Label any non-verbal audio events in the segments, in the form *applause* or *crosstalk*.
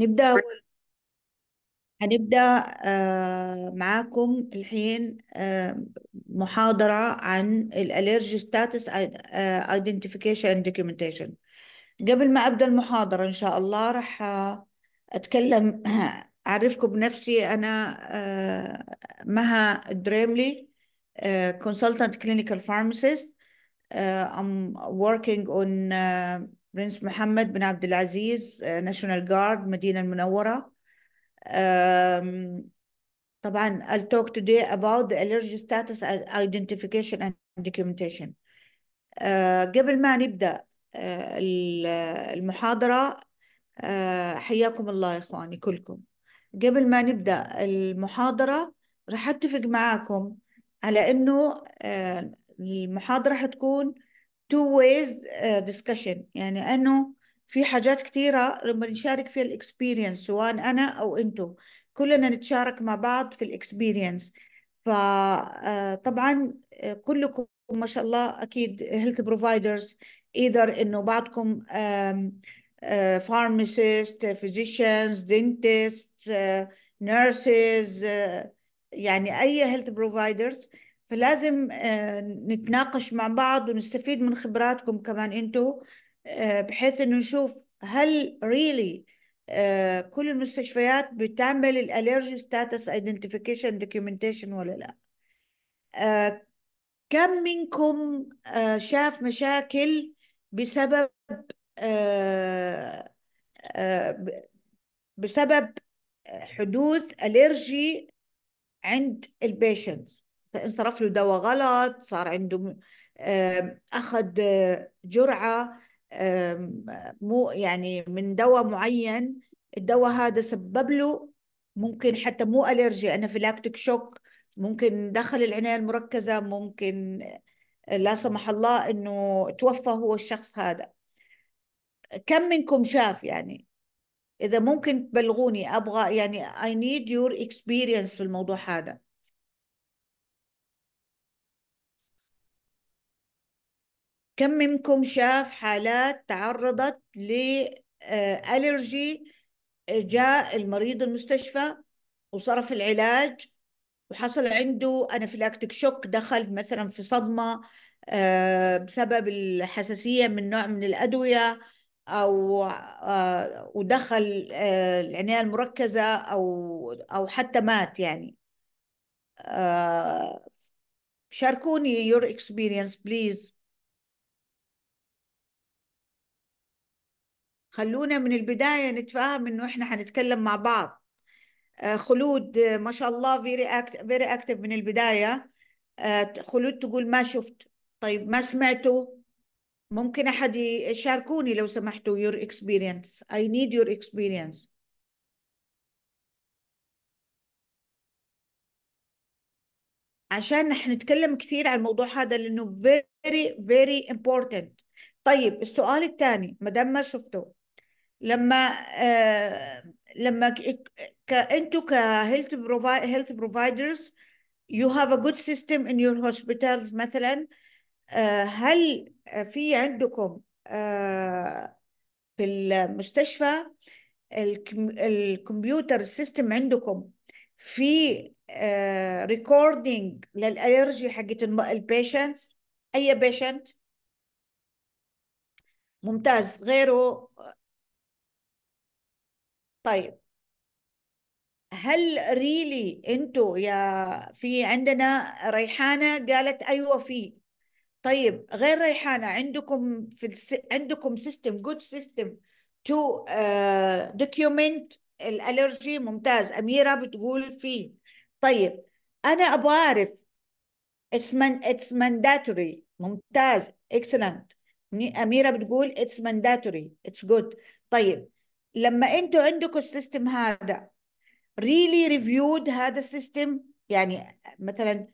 نبدأ طيب. هنبدأ آه، معاكم الحين آه، محاضرة عن الالرجي ستاتس ايدنتيفيكيشن اند دوكيومنتيشن قبل ما أبدأ المحاضرة إن شاء الله راح آه، أتكلم *clears throat* أعرفكم بنفسي أنا مها دريملي consultant clinical pharmacist I'm working on برنس محمد بن عبد العزيز ناشونال آه، جارد مدينة المنورة طبعا I'll talk today about the allergy status identification and documentation آه، قبل ما نبدأ آه، المحاضرة حياكم الله يا إخواني كلكم قبل ما نبدأ المحاضرة راح أتفق معاكم على إنه المحاضرة حتكون تو ways uh, discussion يعني انه في حاجات كثيرة لما نشارك فيها الاكسبيرينس سواء انا او انتو كلنا نتشارك مع بعض في الاكسبيرينس فطبعا آه، آه، كلكم ما شاء الله اكيد هيلث بروفايدرز ايذر انه بعضكم فارماسيست فيزيشنز دينتست نيرسز يعني اي هيلث بروفايدرز فلازم آه، نتناقش مع بعض ونستفيد من خبراتكم كمان انتم آه، بحيث انه نشوف هل ريلي آه، كل المستشفيات بتعمل الالرجي ستاتس ايدنتيفيكيشن دوكيومنتيشن ولا لا كم منكم شاف مشاكل بسبب بسبب حدوث الرجي عند البيشنتس فانصرف له دواء غلط صار عنده أخذ آه، جرعة مو يعني من دواء معين الدواء هذا سبب له ممكن حتى مو ألرجي انافلاكتيك شوك ممكن دخل العناية المركزة ممكن آه، لا سمح الله إنه توفى هو الشخص هذا كم منكم شاف يعني إذا ممكن تبلغوني أبغى يعني I need your experience في الموضوع هذا كم منكم شاف حالات تعرضت لألرجي آه، آه، جاء المريض المستشفى وصرف العلاج وحصل عنده انافيلاكتيك شوك دخل مثلا في صدمه آه، بسبب الحساسيه من نوع من الادويه او ودخل العنايه المركزه او او حتى مات يعني شاركوني your experience please خلونا من البدايه نتفاهم انه احنا حنتكلم مع بعض آه، خلود آه، ما شاء الله فيري اكتف فيري اكتف من البدايه آه، خلود تقول ما شفت طيب ما سمعته ممكن احد يشاركوني لو سمحتوا your experience I need your experience عشان نحن نتكلم كثير عن الموضوع هذا لانه very very important طيب السؤال الثاني ما دام ما شفته لما آه، لما انتوا كهيلث هيلث بروفايدرز يو هاف ا جود سيستم ان يور هوسبيتالز مثلا آه، هل في عندكم آه، في المستشفى الكمبيوتر سيستم عندكم في ريكوردينج للالرجي حقت البيشنت اي بيشنت ممتاز غيره طيب هل ريلي انتو يا في عندنا ريحانه قالت ايوه في طيب غير ريحانه عندكم في الس... عندكم سيستم جود سيستم تو دوكيومنت الالرجي ممتاز اميره بتقول في طيب انا ابغى اعرف اسمن اتس مانداتوري ممتاز اكسلنت اميره بتقول اتس مانداتوري اتس جود طيب لما انتوا عندكم السيستم هذا ريلي ريفيود هذا السيستم يعني مثلا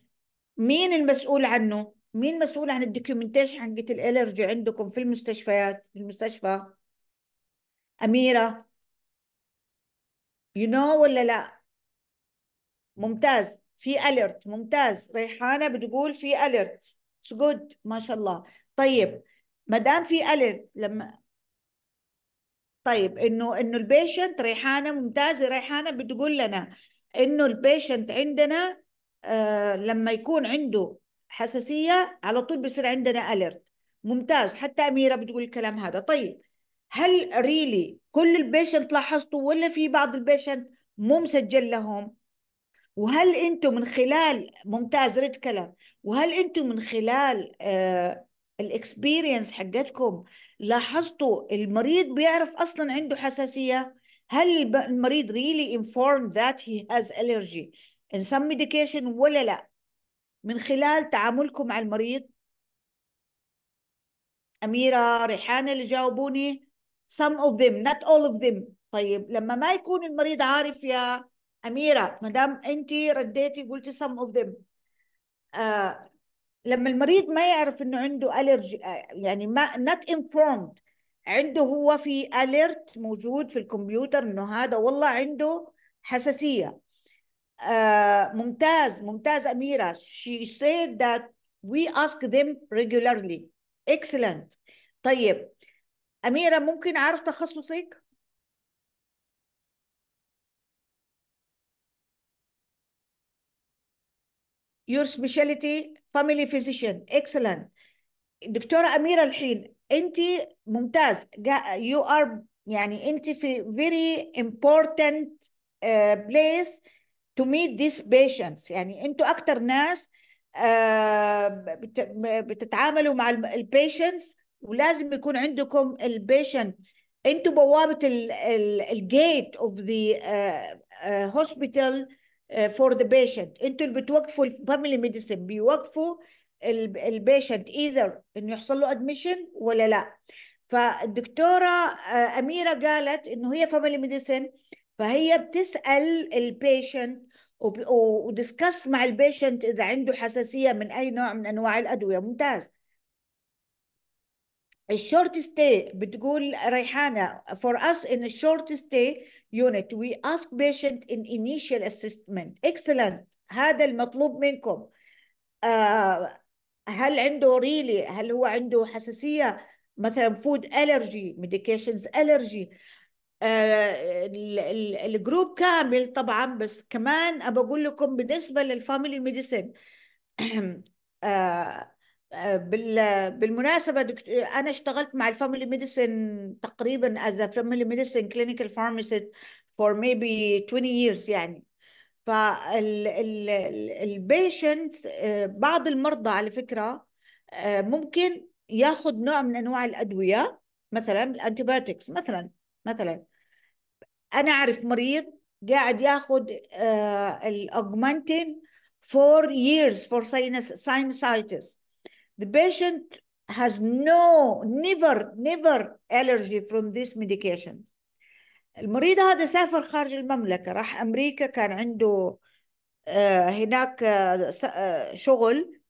مين المسؤول عنه مين مسؤول عن الدوكيومنتيشن حقت الالرجي عندكم في المستشفيات في المستشفى اميره يو you know ولا لا ممتاز في اليرت ممتاز ريحانه بتقول في اليرت اتس جود ما شاء الله طيب ما دام في اليرت لما طيب انه انه البيشنت ريحانه ممتازه ريحانه بتقول لنا انه البيشنت عندنا آه لما يكون عنده حساسيه على طول بصير عندنا اليرت ممتاز حتى اميره بتقول الكلام هذا طيب هل ريلي كل البيشنت لاحظتوا ولا في بعض البيشنت مو مسجل لهم وهل انتم من خلال ممتاز ريد كلام وهل انتم من خلال آه الاكسبيرينس حقتكم لاحظتوا المريض بيعرف اصلا عنده حساسيه هل المريض really informed that he has allergy in some medication ولا لا من خلال تعاملكم مع المريض أميرة ريحانة اللي جاوبوني some of them not all of them طيب لما ما يكون المريض عارف يا أميرة دام أنت رديتي قلتي some of them آه، لما المريض ما يعرف انه عنده الرجي آه، يعني ما نوت انفورمد عنده هو في اليرت موجود في الكمبيوتر انه هذا والله عنده حساسيه آه ممتاز ممتاز اميره she said that we ask them regularly excellent طيب اميره ممكن اعرف تخصصك your specialty فاميلي فيزيشن اكسلنت دكتوره اميره الحين انت ممتاز يو ار يعني انت في فيري امبورتنت بليس تو ميت ذيس patients يعني انتوا اكتر ناس آه، بتتعاملوا مع البيشنتس ولازم يكون عندكم البيشنت انتوا بوابه الجيت اوف ذا هوسبيتال فور ذا بيشنت انتوا اللي بتوقفوا الفاميلي ميديسن بيوقفوا البيشنت ايذر انه يحصل له ادميشن ولا لا فالدكتوره آه، اميره قالت انه هي فاميلي ميديسن فهي بتسال البيشنت ودسكس مع البيشنت اذا عنده حساسيه من اي نوع من انواع الادويه ممتاز الشورت ستي بتقول ريحانه فور اس ان الشورت ستي unit we ask patient in initial assessment excellent هذا المطلوب منكم آه، هل عنده really هل هو عنده حساسية مثلا فود allergy ميديكيشنز آه، ال الجروب كامل طبعا بس كمان أبى أقول لكم بالنسبة للفاميلي ميديسين *clears throat* آه بالمناسبه دكتور انا اشتغلت مع الفاميلي ميديسن تقريبا از فاميلي ميديسن كلينيكال فارماسيست فور ميبي 20 ييرز يعني فالبيشنت آه، بعض المرضى على فكره آه، ممكن ياخذ نوع من انواع الادويه مثلا الانتيبيوتكس مثلا مثلا انا اعرف مريض قاعد ياخذ الاوجمانتين فور years for sinusitis The patient has no never never allergy from this medication المريض هذا سافر خارج المملكة راح أمريكا كان عنده آه، هناك آه، آه، شغل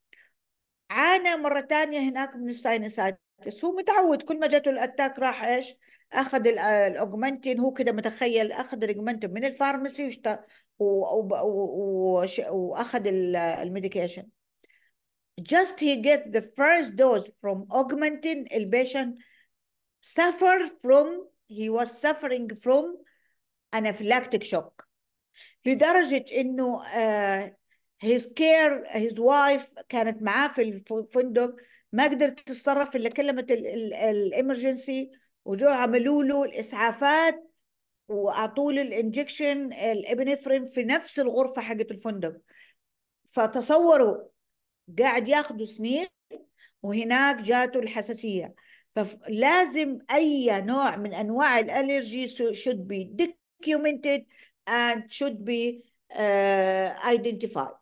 عانى مرة ثانيه هناك من الساينسايتس هو متعود كل ما جاته الأتاك راح إيش أخذ الأوجمنتين هو كده متخيل أخذ الأوجمنتين من الفارماسي وأخذ الميديكيشن just he gets the first dose from augmentin, the patient suffer from, he was suffering from anaphylactic shock. لدرجة انه his care his wife كانت معاه في الفندق ما قدرت تتصرف الا كلمت الامرجنسي وجو عملوا له الاسعافات واعطوا له الانجكشن الابنفرين في نفس الغرفة حقت الفندق فتصوروا قاعد ياخذوا سنين وهناك جاته الحساسية فلازم أي نوع من أنواع الألرجي should be documented and should be uh, identified.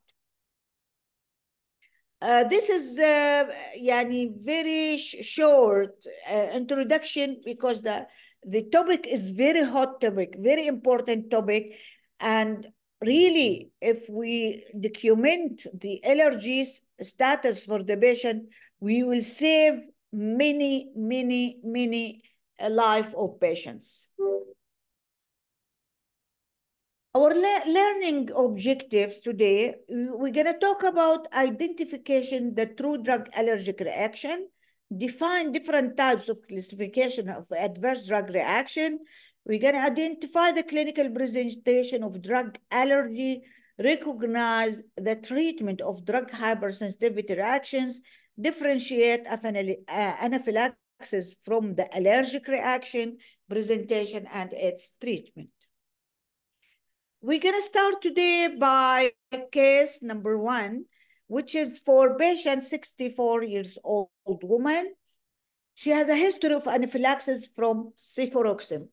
Uh, this is uh, يعني very short uh, introduction because the the topic is very hot topic, very important topic, and really, if we document the allergies status for the patient, we will save many, many, many life of patients. Our le learning objectives today, we're going to talk about identification the true drug allergic reaction, define different types of classification of adverse drug reaction, we're going to identify the clinical presentation of drug allergy, recognize the treatment of drug hypersensitivity reactions, differentiate uh, anaphylaxis from the allergic reaction, presentation, and its treatment. We're going to start today by case number one, which is for patient 64 years old woman. She has a history of anaphylaxis from cefuroxime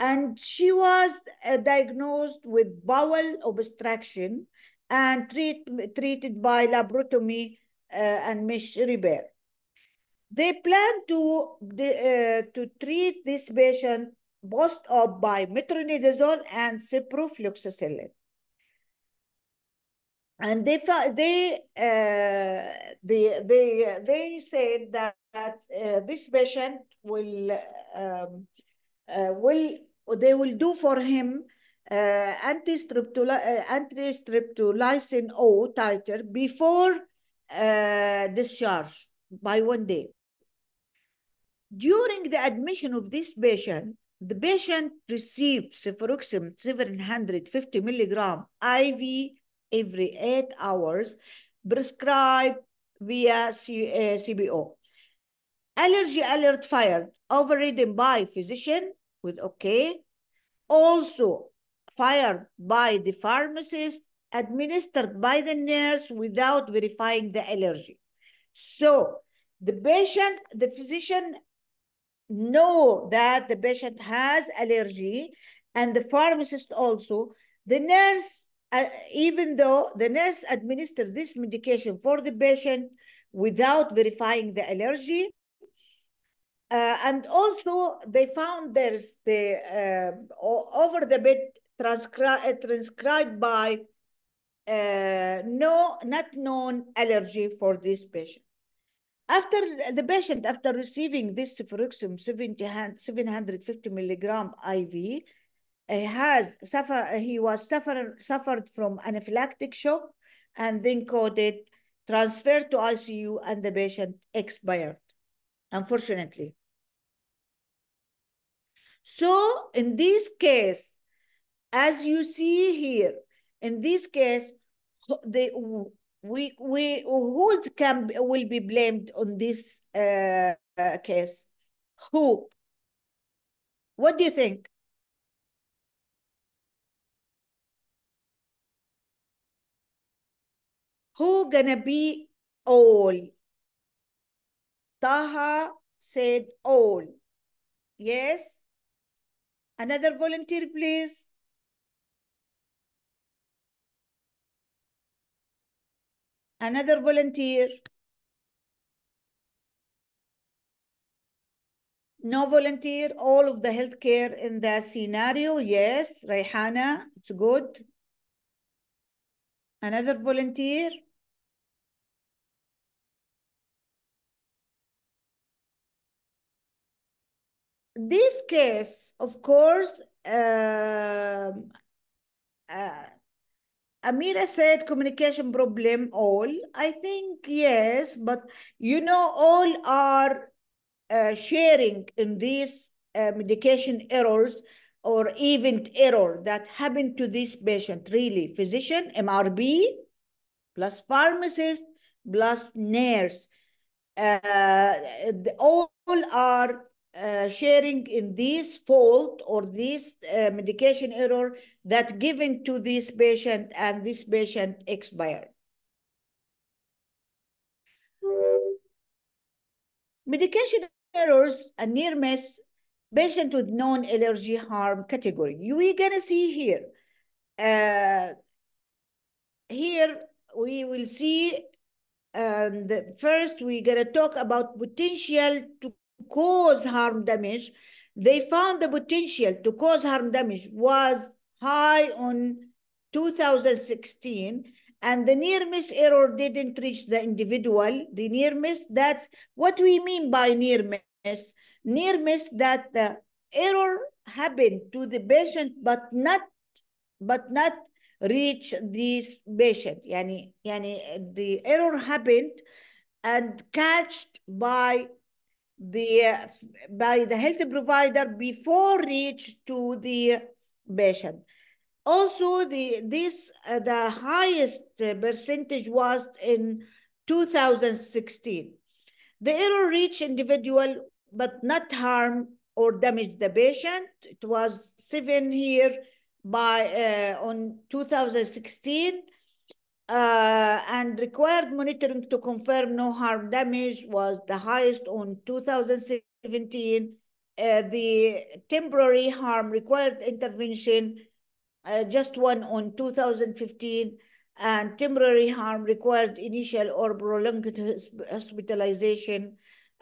and she was uh, diagnosed with bowel obstruction and treat, treated by laparotomy uh, and mesh repair. They plan to, the, uh, to treat this patient both of by metronidazole and ciprofloxacillin. And they they uh, they they they said that, that uh, this patient will um, uh, will they will do for him uh, anti-streptolysin uh, anti O titer before uh, discharge by one day. During the admission of this patient, the patient received cefuroxime 750 milligram IV every eight hours, prescribed via C uh, CBO. Allergy alert fired, overridden by physician, with okay. Also fired by the pharmacist, administered by the nurse without verifying the allergy. So the patient, the physician know that the patient has allergy and the pharmacist also. The nurse, uh, even though the nurse administered this medication for the patient without verifying the allergy, uh, and also they found there's the uh, over the bit transcri uh, transcribed by uh, no not known allergy for this patient. After the patient, after receiving this cefuroxime 750 milligram IV, uh, has suffer, uh, he was suffer, suffered from anaphylactic shock and then coded, transferred to ICU, and the patient expired, unfortunately. So in this case, as you see here, in this case, the we we who can will be blamed on this uh, uh, case? Who? What do you think? Who gonna be all? Taha said all. Yes. Another volunteer, please. Another volunteer. No volunteer, all of the healthcare in the scenario. Yes, Rayhana, it's good. Another volunteer. this case, of course, uh, uh, Amira said communication problem all. I think yes, but you know all are uh, sharing in these uh, medication errors or event error that happened to this patient really. Physician, MRB, plus pharmacist, plus nurse. Uh, all are uh, sharing in this fault or this uh, medication error that given to this patient and this patient expired. Medication errors and near miss patient with non-allergy harm category. We're gonna see here. Uh, here we will see and um, first we're going to talk about potential to cause harm damage, they found the potential to cause harm damage was high on 2016 and the near miss error didn't reach the individual the near miss that's what we mean by near miss near miss that the error happened to the patient but not but not reach this patient yani yani the error happened and catched by the by the health provider before reach to the patient. Also, the this uh, the highest percentage was in 2016. The error reached individual but not harm or damage the patient. It was seven here by uh, on 2016 uh, and required monitoring to confirm no harm damage was the highest on 2017. Uh, the temporary harm required intervention, uh, just one on 2015, and temporary harm required initial or prolonged hospitalization,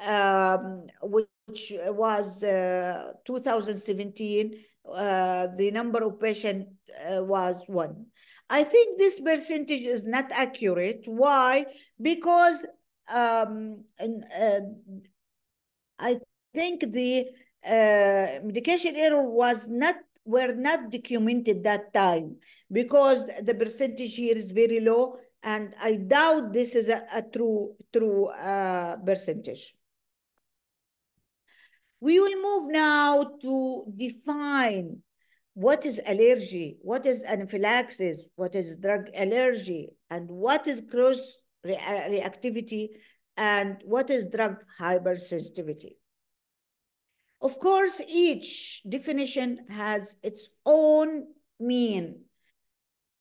um, which was uh, 2017. Uh, the number of patients uh, was one. I think this percentage is not accurate. Why? Because um, uh, I think the uh, medication error was not were not documented that time because the percentage here is very low and I doubt this is a, a true true uh, percentage. We will move now to define what is allergy, what is anaphylaxis, what is drug allergy, and what is cross uh, reactivity, and what is drug hypersensitivity. Of course, each definition has its own mean.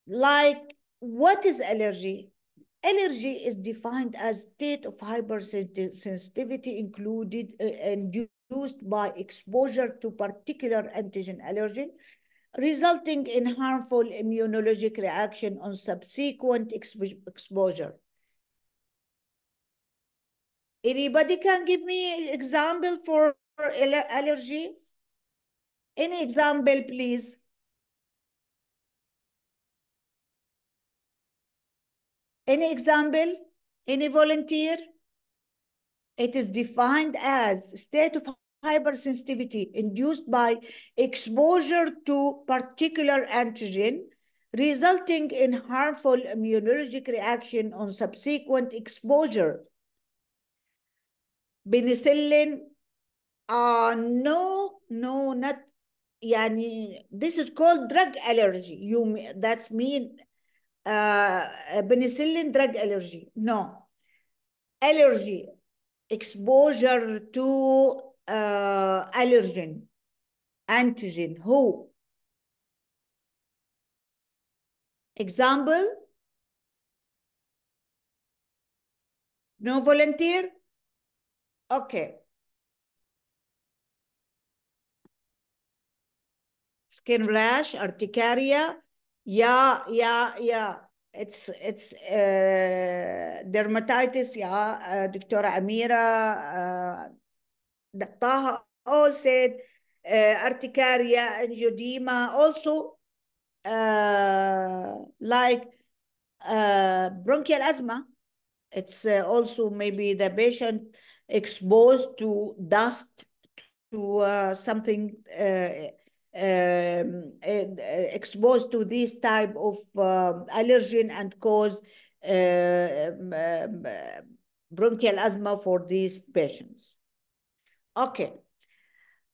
Like, what is allergy? Allergy is defined as state of hypersensitivity included uh, induced by exposure to particular antigen allergen resulting in harmful immunologic reaction on subsequent exposure. Anybody can give me example for allergy? Any example, please? Any example? Any volunteer? It is defined as state of hypersensitivity induced by exposure to particular antigen, resulting in harmful immunologic reaction on subsequent exposure. Penicillin, uh, no, no, not, yani, this is called drug allergy. You, that's mean uh, penicillin drug allergy. No, allergy, exposure to uh, allergen antigen who example no volunteer okay skin rash urticaria yeah yeah yeah it's it's uh, dermatitis yeah uh, Amira. uh, Taha all said uh, urticaria, angioedema, also uh, like uh, bronchial asthma. It's uh, also maybe the patient exposed to dust, to uh, something uh, um, uh, exposed to this type of um, allergen and cause um, bronchial asthma for these patients. Okay.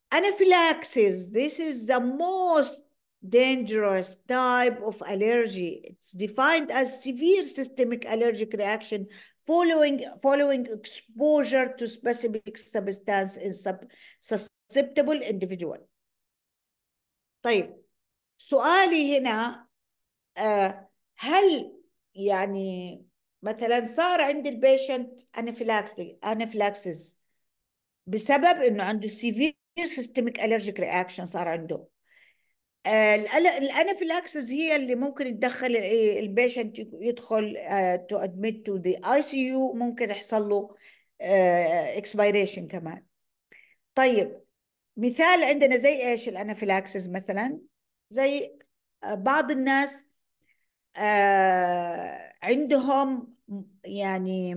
Anaphylaxis, this is the most dangerous type of allergy. It's defined as severe systemic allergic reaction following, following exposure to specific substance in sub, susceptible individual. طيب سؤالي هنا هل يعني مثلا صار عند البيشنت انفلاكتي انفلاكسيس بسبب انه عنده سيفير سيستميك الرجيك رياكشن صار عنده آه، الانافيلاكسس هي اللي ممكن تدخل البيشنت يدخل تو ادميت تو ذا اي سي يو ممكن يحصل له اكسبيريشن آه، كمان طيب مثال عندنا زي ايش الانافيلاكسس مثلا زي آه، بعض الناس عندهم يعني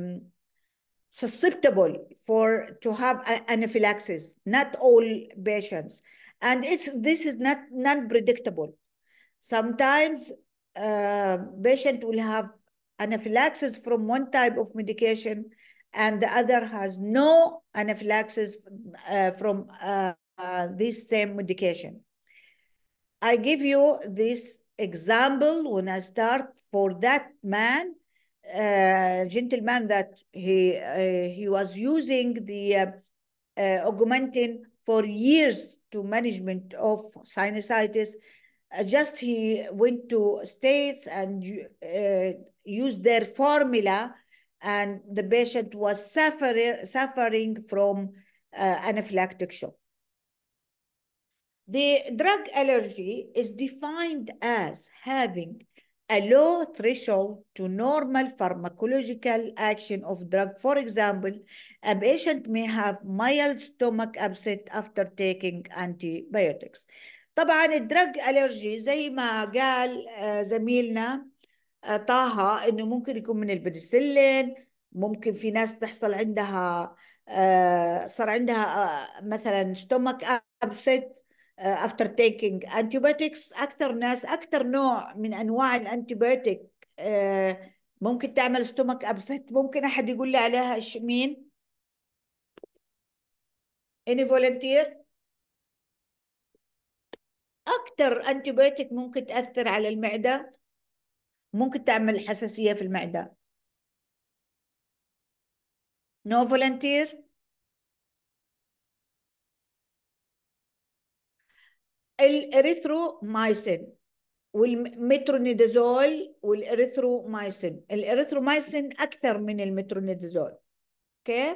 susceptible for to have anaphylaxis not all patients and it's this is not non predictable sometimes uh, patient will have anaphylaxis from one type of medication and the other has no anaphylaxis uh, from uh, uh this same medication i give you this example when i start for that man uh, gentleman that he uh, he was using the uh, augmentin for years to management of sinusitis. just he went to states and used their formula and the patient was suffering suffering from uh, anaphylactic shock. The drug allergy is defined as having a low threshold to normal pharmacological action of drug. For example, a patient may have mild stomach upset after taking antibiotics. طبعا الدرج الرجي زي ما قال زميلنا طه انه ممكن يكون من البنسلين ممكن في ناس تحصل عندها صار عندها مثلا ستومك ابسيت آه، after taking antibiotics اكثر ناس اكثر نوع من انواع الانتيبيوتيك آه، ممكن تعمل ستومك ابست ممكن احد يقول لي عليها مين اني فولنتير اكثر انتيبيوتيك ممكن تاثر على المعده ممكن تعمل حساسيه في المعده نو no فولنتير الاريثرومايسين والمترونيدازول والاريثرومايسين الاريثرومايسين اكثر من المترونيدازول اوكي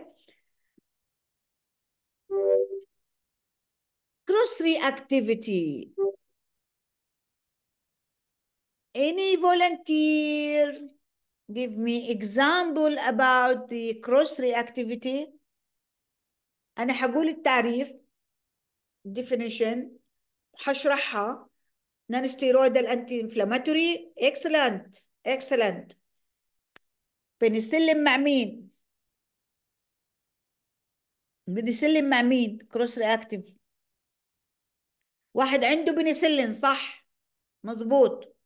cross reactivity any volunteer give me example about the cross reactivity انا حقول التعريف definition حشرحها نون ستيرويدال انتي انفلاماتوري اكسلنت اكسلنت بنسلم مع مين بنسلم مع مين كروس رياكتيف واحد عنده بنسلين صح مظبوط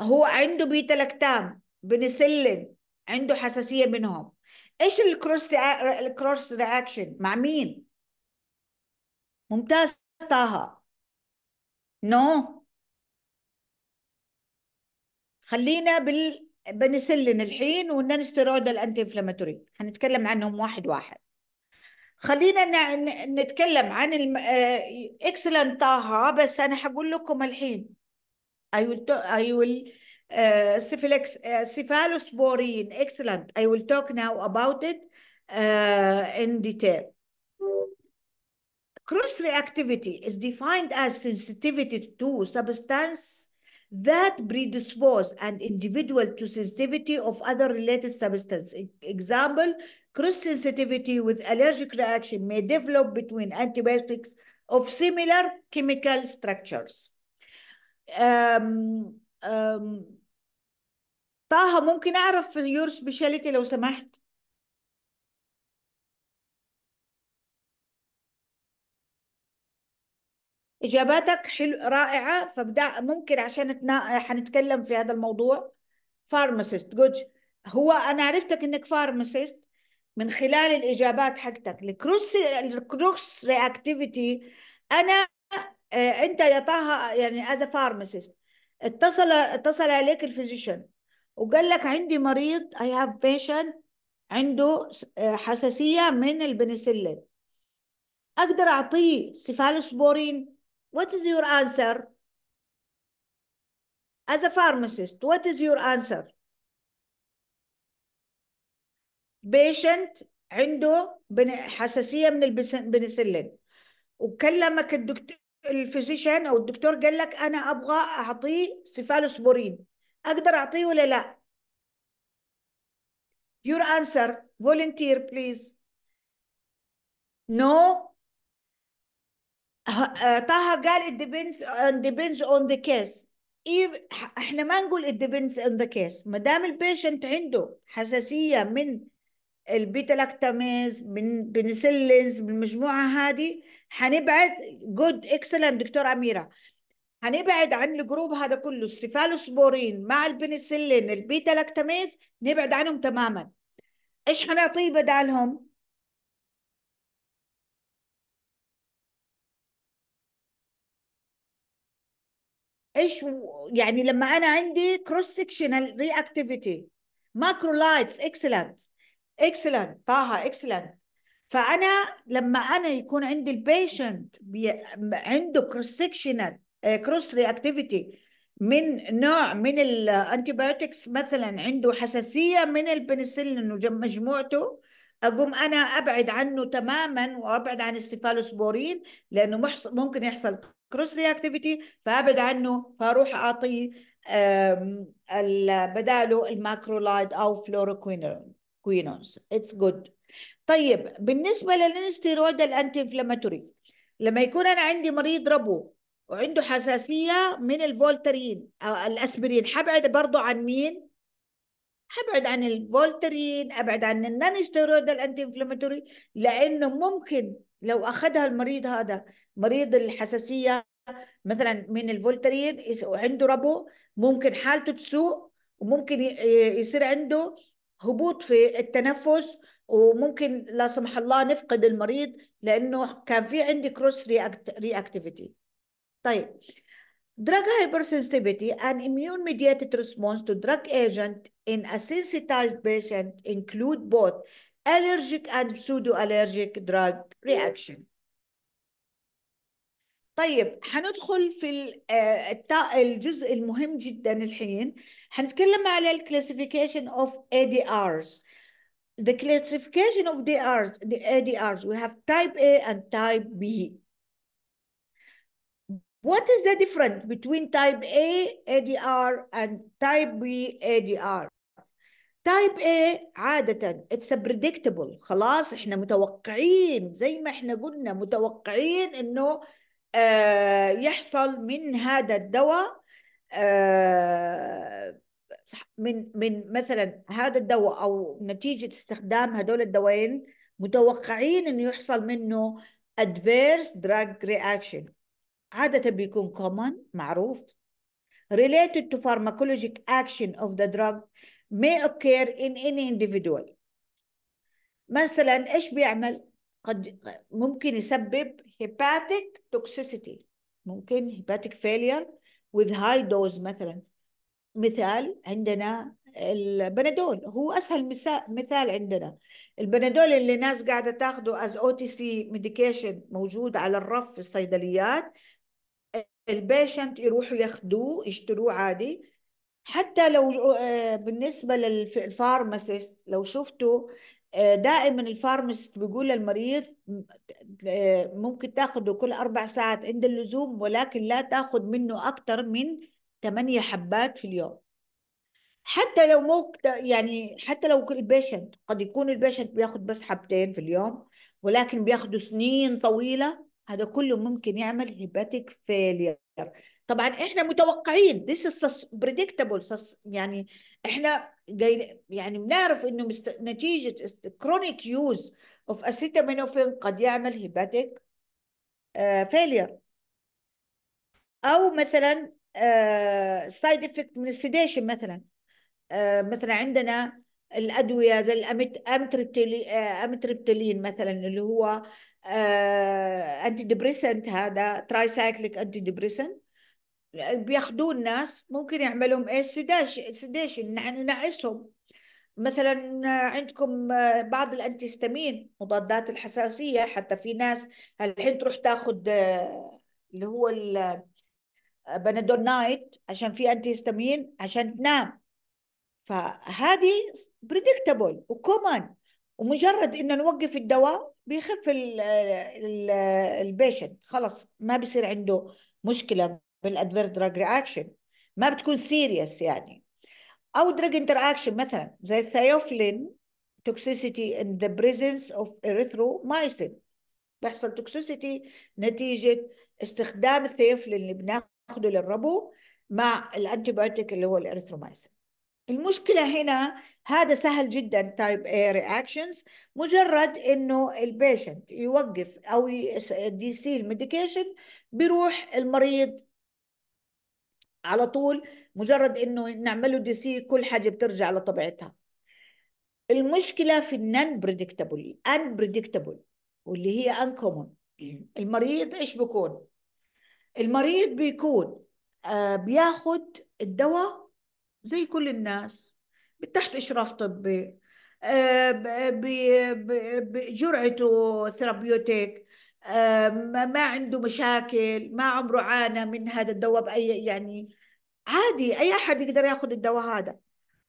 هو عنده بيتا لاكتام بنسلين عنده حساسيه منهم ايش الكروس الكروس رياكشن مع مين ممتاز طه نو no. خلينا بال بنسلن الحين والنون ستيرويد الانتي انفلاماتوري هنتكلم عنهم واحد واحد خلينا نتكلم عن الم... اكسلنت آه، طه بس انا هقول لكم الحين I will, talk, I will سيفالوسبورين اكسلنت اي ويل توك I will talk now about it آه، in detail Cross reactivity is defined as sensitivity to substance that predispose an individual to sensitivity of other related substance. Example, cross-sensitivity with allergic reaction may develop between antibiotics of similar chemical structures. Um, um, طه ممكن اعرف your specialty لو سمحت اجاباتك حلو رائعه فبدا ممكن عشان تنا... حنتكلم في هذا الموضوع فارماسيست جود هو انا عرفتك انك فارماسيست من خلال الاجابات حقتك الكروس الكروس رياكتيفيتي انا آه انت يا طه يعني از فارماسيست اتصل اتصل عليك الفيزيشن وقال لك عندي مريض اي هاف بيشنت عنده آه، حساسيه من البنسلين اقدر اعطيه سيفالوسبورين What is your answer? As a pharmacist, what is your answer? patient عنده حساسية من البنسلين وكلمك الدكتور الفيزيشن او الدكتور قال لك انا ابغى اعطيه سيفالوسبورين اقدر اعطيه ولا لا؟ Your answer volunteer please. No آه، طه قال it depends on depends on the case إيه احنا ما نقول it depends on the case ما دام البيشنت عنده حساسيه من البيتا لاكتاميز من بنسلينز من المجموعه هذه حنبعد جود اكسلنت دكتور اميره هنبعد عن الجروب هذا كله السيفالوسبورين مع البنسلين البيتا لاكتاميز نبعد عنهم تماما ايش حنعطيه بدالهم ايش يعني لما انا عندي كروس سكشنال رياكتيفيتي ماكرولايتس اكسلنت اكسلنت طه اكسلنت فانا لما انا يكون عندي البيشنت عنده كروس سكشنال كروس رياكتيفيتي من نوع من الانتيبيوتكس مثلا عنده حساسيه من البنسلين مجموعته اقوم انا ابعد عنه تماما وابعد عن السيفالوسبورين لانه ممكن يحصل كروس رياكتيفيتي فابعد عنه فاروح اعطيه بداله الماكرولايد او فلوروكوينونز اتس جود طيب بالنسبه للانستيرويد الانتي انفلاماتوري لما يكون انا عندي مريض ربو وعنده حساسيه من الفولترين آه، الاسبرين حبعد برضه عن مين حبعد عن الفولترين ابعد عن النان الانتي انفلاماتوري لانه ممكن لو اخذها المريض هذا مريض الحساسيه مثلا من الفولترين وعنده ربو ممكن حالته تسوء وممكن يصير عنده هبوط في التنفس وممكن لا سمح الله نفقد المريض لانه كان في عندي كروس رياكتيفيتي طيب Drug hypersensitivity, and immune-mediated response to drug agent in a sensitized patient include both allergic and pseudoallergic drug reaction. طيب حندخل في الجزء المهم جدا الحين حنتكلم على classification of ADRs the classification of DRs the ADRs we have type A and type B What is the difference between type A ADR and type B ADR? تايب A عادة it's predictable خلاص احنا متوقعين زي ما احنا قلنا متوقعين انه آه يحصل من هذا الدواء آه من من مثلا هذا الدواء او نتيجة استخدام هدول الدوايين متوقعين انه يحصل منه adverse drug reaction عادة بيكون common معروف related to pharmacologic action of the drug may occur in any individual مثلا ايش بيعمل قد ممكن يسبب hepatic toxicity ممكن hepatic failure with high dose مثلا مثال عندنا البنادول هو اسهل مثال عندنا البنادول اللي الناس قاعده تاخده از او تي سي ميديكيشن موجود على الرف في الصيدليات البيشنت يروحوا ياخدوه يشتروه عادي حتى لو آه، بالنسبه للفارماسيست لو شفتوا آه، دائما الفارماسيست بيقول للمريض آه، ممكن تاخده كل اربع ساعات عند اللزوم ولكن لا تاخذ منه اكثر من ثمانية حبات في اليوم حتى لو مو يعني حتى لو البيشنت قد يكون البيشنت بياخد بس حبتين في اليوم ولكن بياخدوا سنين طويله هذا كله ممكن يعمل هيباتيك فيلير طبعا احنا متوقعين ذس از predictable يعني احنا جاي يعني بنعرف انه مست... نتيجه كرونيك يوز اوف اسيتامينوفين قد يعمل هيباتيك آه، فيلير او مثلا سايد آه، افكت من السيديشن مثلا آه، مثلا عندنا الادويه زي الامتريبتلين مثلا اللي هو انتي آه، ديبريسنت هذا تراي سايكليك انتي ديبريسنت بياخذوه الناس ممكن يعملهم ايه سيديشن نعسهم مثلا عندكم آه، بعض الانتيستامين مضادات الحساسيه حتى في ناس الحين تروح تاخذ آه، اللي هو البنادول نايت عشان في انتيستامين عشان تنام فهذه بريدكتبل وكومن ومجرد ان نوقف الدواء بيخف البيشنت خلص ما بيصير عنده مشكله بالادفير دراج رياكشن ما بتكون سيريس يعني او دراج انتر اكشن مثلا زي الثيوفلين توكسيسيتي ان ذا بريزنس اوف اريثرومايسين بيحصل توكسيسيتي نتيجه استخدام الثيوفلين اللي بناخده للربو مع الانتي اللي هو الاريثرومايسين المشكله هنا هذا سهل جدا تايب A reactions مجرد انه البيشنت يوقف او دي سي الميديكيشن بيروح المريض على طول مجرد انه نعمل له دي سي كل حاجه بترجع لطبيعتها المشكله في النن بريدكتابل ان بريدكتابل واللي هي ان كومون المريض ايش بيكون المريض بيكون آه بياخد الدواء زي كل الناس تحت إشراف طبي آه، بجرعته ثرابيوتيك آه، ما عنده مشاكل ما عمره عانى من هذا الدواء بأي يعني عادي أي أحد يقدر ياخذ الدواء هذا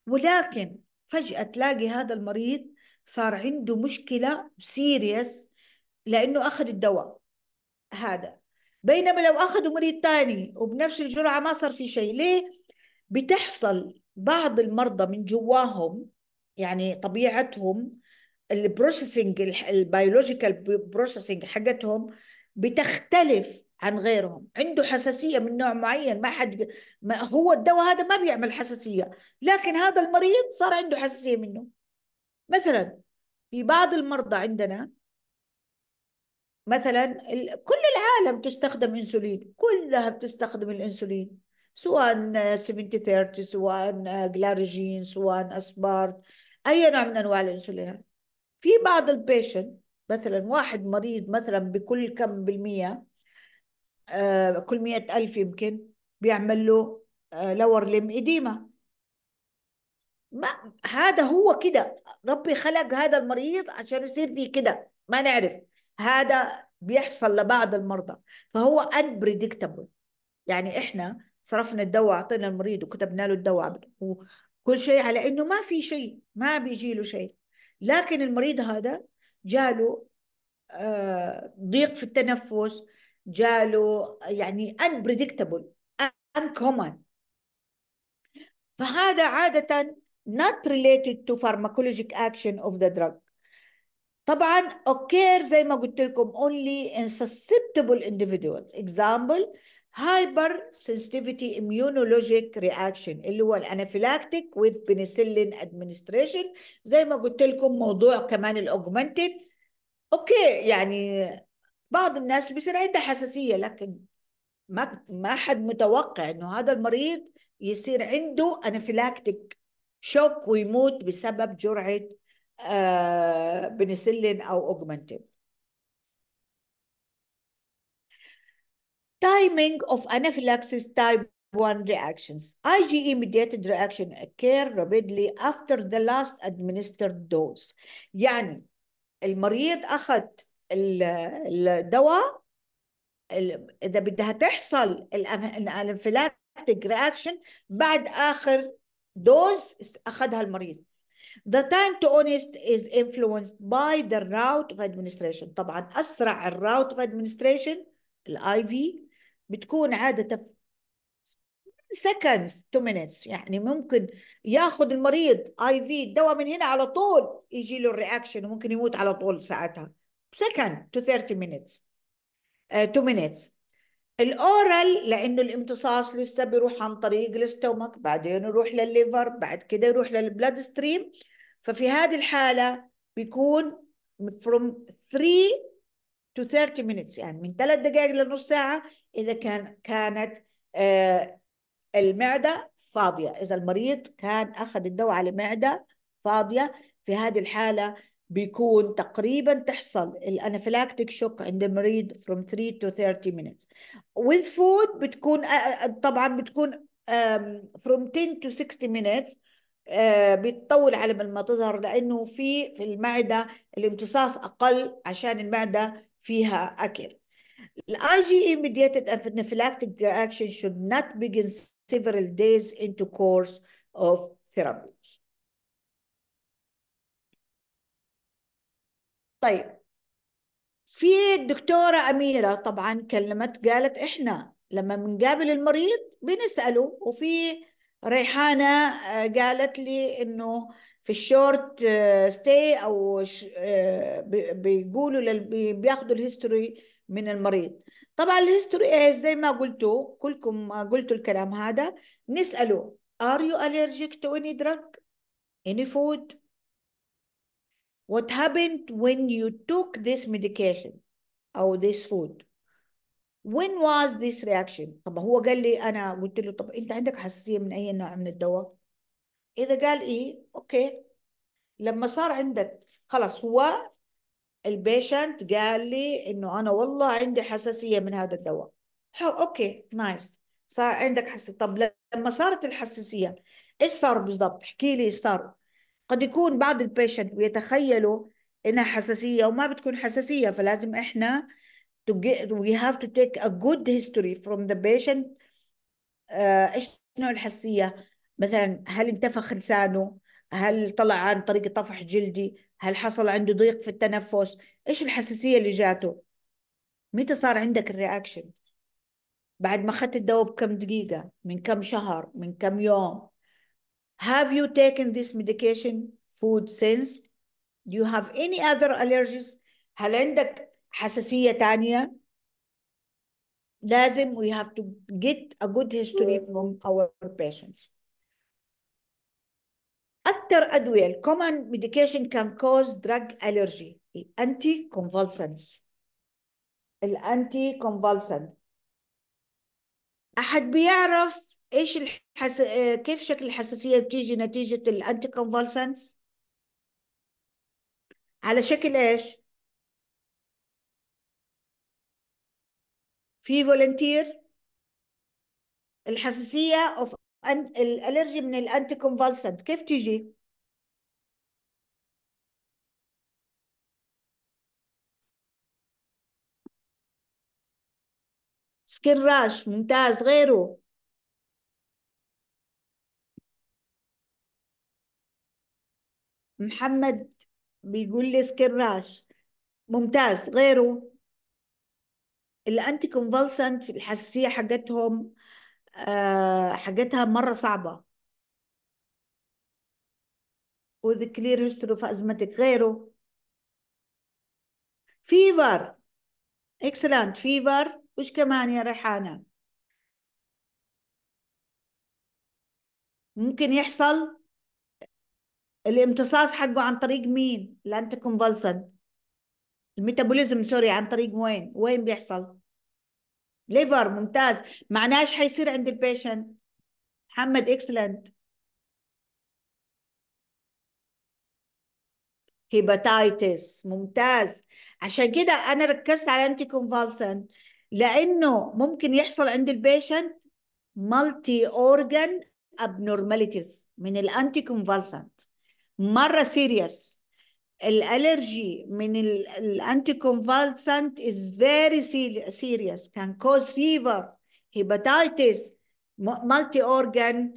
ولكن فجأة تلاقي هذا المريض صار عنده مشكلة سيريس لأنه أخذ الدواء هذا بينما لو أخذوا مريض ثاني وبنفس الجرعة ما صار في شيء ليه؟ بتحصل بعض المرضى من جواهم يعني طبيعتهم البروسيسنج البيولوجيكال بروسيسنج حقتهم بتختلف عن غيرهم عنده حساسية من نوع معين ما حد ما هو الدواء هذا ما بيعمل حساسية لكن هذا المريض صار عنده حساسية منه مثلا في بعض المرضى عندنا مثلا كل العالم تستخدم انسولين كلها بتستخدم الانسولين سواء 70 30 سواء جلارجين سواء اسبارت اي نوع من انواع الانسولين في بعض البيشنت مثلا واحد مريض مثلا بكل كم بالمية آه، كل مية ألف يمكن بيعمل له لور لم إديمة ما هذا هو كده ربي خلق هذا المريض عشان يصير فيه كده ما نعرف هذا بيحصل لبعض المرضى فهو unpredictable يعني احنا صرفنا الدواء اعطينا المريض وكتبنا له الدواء وكل شيء على انه ما في شيء ما بيجي له شيء لكن المريض هذا جاله آه، ضيق في التنفس جاله يعني unpredictable uncommon فهذا عادة not related to pharmacologic action of the drug طبعا occur زي ما قلت لكم only in susceptible individuals example هايبر سنسيتيفيتي اميونولوجيك رياكشن اللي هو الانافيلاكتيك وذ بنسلين ادمنستريشن زي ما قلت لكم موضوع كمان الاوجمانتد اوكي يعني بعض الناس بيصير عندها حساسيه لكن ما ما حد متوقع انه هذا المريض يصير عنده انافيلاكتيك شوك ويموت بسبب جرعه بنسلين آه، او اوجمانتد timing of anaphylaxis type 1 reactions. IgE mediated reaction occur rapidly after the last administered dose. يعني المريض أخذ الدواء إذا بدها تحصل الانفلاكتيك رياكشن بعد آخر دوز أخذها المريض. The time to honest is influenced by the route of administration. طبعا أسرع الراوت of administration الاي في بتكون عادة seconds تو minutes يعني ممكن ياخد المريض اي في الدواء من هنا على طول يجي له الرياكشن وممكن يموت على طول ساعتها second تو 30 minutes uh, two minutes الاورال لانه الامتصاص لسه بيروح عن طريق الاستومك بعدين يروح للليفر بعد كده يروح للبلاد ستريم ففي هذه الحاله بيكون from 3 to 30 minutes يعني من ثلاث دقائق لنص ساعة إذا كان كانت آه المعدة فاضية إذا المريض كان أخذ الدواء على معدة فاضية في هذه الحالة بيكون تقريبا تحصل الانفلاكتيك شوك عند المريض from 3 to 30 minutes with food بتكون آه، آه، طبعا بتكون from 10 to 60 minutes آه، بتطول على ما تظهر لانه في في المعده الامتصاص اقل عشان المعده فيها أكل The IgE mediated anaphylactic reaction should not begin several days into course of therapy. طيب في الدكتورة أميرة طبعا كلمت قالت إحنا لما بنقابل المريض بنسأله وفي ريحانة آه، قالت لي إنه في الشورت آه، ستي او آه، بيقولوا بياخذوا الهيستوري من المريض طبعا الهيستوري ايش زي ما قلتوا كلكم قلتوا الكلام هذا نساله are you allergic to any drug any food what happened when you took this medication او this food when was this reaction طب هو قال لي انا قلت له طب انت عندك حساسيه من اي نوع من الدواء إذا قال إيه أوكي لما صار عندك خلاص هو البيشنت قال لي إنه أنا والله عندي حساسية من هذا الدواء أوكي نايس صار عندك حساسية طب لما صارت الحساسية إيش صار بالضبط احكي لي إيش صار قد يكون بعض البيشنت بيتخيلوا إنها حساسية وما بتكون حساسية فلازم إحنا to get, we have to take a good history from the patient uh, ايش نوع الحساسيه مثلا هل انتفخ لسانه هل طلع عن طريق طفح جلدي هل حصل عنده ضيق في التنفس ايش الحساسيه اللي جاته متى صار عندك الرياكشن بعد ما اخذت الدواء بكم دقيقه من كم شهر من كم يوم have you taken this medication food since do you have any other allergies هل عندك حساسيه تانية لازم we have to get a good history from our patients اكثر ادويه الكومن ميديكيشن كان كوز دراج الرجي الانتي كونفولسنس الانتي كونفالسنت احد بيعرف ايش الحس... كيف شكل الحساسيه بتيجي نتيجه الانتي كونفالسنس على شكل ايش في فولنتير الحساسيه اوف الالرجي من الانتي كونفالسنت كيف تيجي؟ سكين راش ممتاز غيره محمد بيقول لي سكين راش ممتاز غيره الانتي كونفالسنت الحساسيه حقتهم آه، حاجتها مرة صعبة وذ كلير هيستوري اوف ازماتيك غيره فيفر اكسلنت فيفر وش كمان يا ريحانة ممكن يحصل الامتصاص حقه عن طريق مين الانتي كونفالسنت الميتابوليزم سوري عن طريق وين وين بيحصل ليفر ممتاز معناه ايش حيصير عند البيشنت محمد اكسلنت هيباتايتس ممتاز عشان كده انا ركزت على انتي كونفالسنت لانه ممكن يحصل عند البيشنت مالتي اورجان ابنورماليتيز من الانتي كونفالسنت مره سيريس الالرجي من الانتي كونفالسنت از فيري سيريس كان كوز فيفر hepatitis مالتي اورجان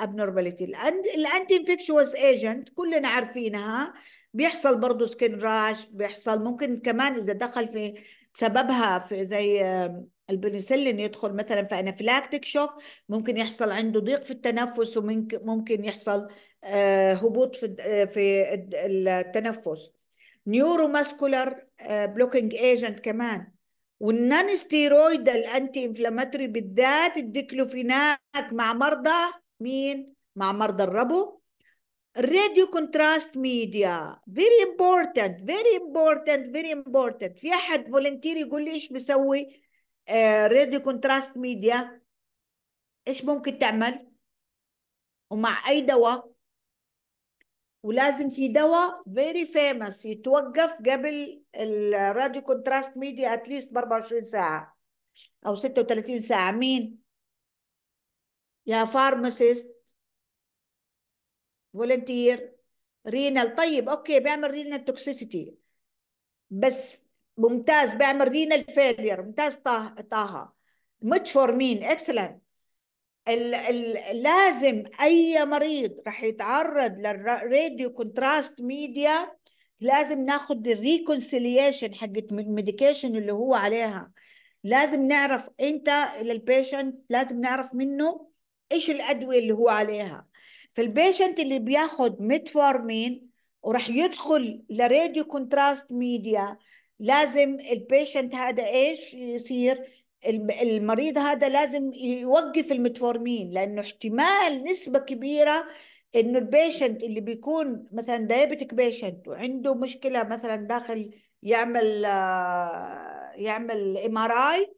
ابنورماليتي الانتي انفكشوس ايجنت كلنا عارفينها بيحصل برضه سكين راش بيحصل ممكن كمان اذا دخل في سببها في زي البنسلين يدخل مثلا في انافلاكتيك شوك ممكن يحصل عنده ضيق في التنفس وممكن ممكن يحصل آه، هبوط في آه، في التنفس نيورو ماسكولار بلوكينج ايجنت كمان والنان ستيرويد الانتي انفلاماتوري بالذات الديكلوفيناك مع مرضى مين مع مرضى الربو الراديو كونتراست ميديا فيري امبورتنت فيري امبورتنت فيري امبورتنت في احد فولنتير يقول لي ايش بسوي راديو كونتراست ميديا ايش ممكن تعمل ومع اي دواء ولازم في دواء فيري فيمس يتوقف قبل الراديو كونتراست ميديا اتليست ب 24 ساعه او 36 ساعه مين يا فارماسيست فولنتير رينال طيب اوكي بيعمل رينال توكسيسيتي بس ممتاز بيعمل رينال فيلير ممتاز طه طه متفورمين اكسلنت لازم اي مريض رح يتعرض للراديو كونتراست ميديا لازم ناخذ الريكونسيليشن حقت الميديكيشن اللي هو عليها لازم نعرف انت للبيشنت لازم نعرف منه ايش الادويه اللي هو عليها فالبيشنت اللي بياخذ ميتفورمين وراح يدخل لراديو كونتراست ميديا لازم البيشنت هذا ايش يصير المريض هذا لازم يوقف المتفورمين لانه احتمال نسبه كبيره انه البيشنت اللي بيكون مثلا دايبتك بيشنت وعنده مشكله مثلا داخل يعمل يعمل ام ار اي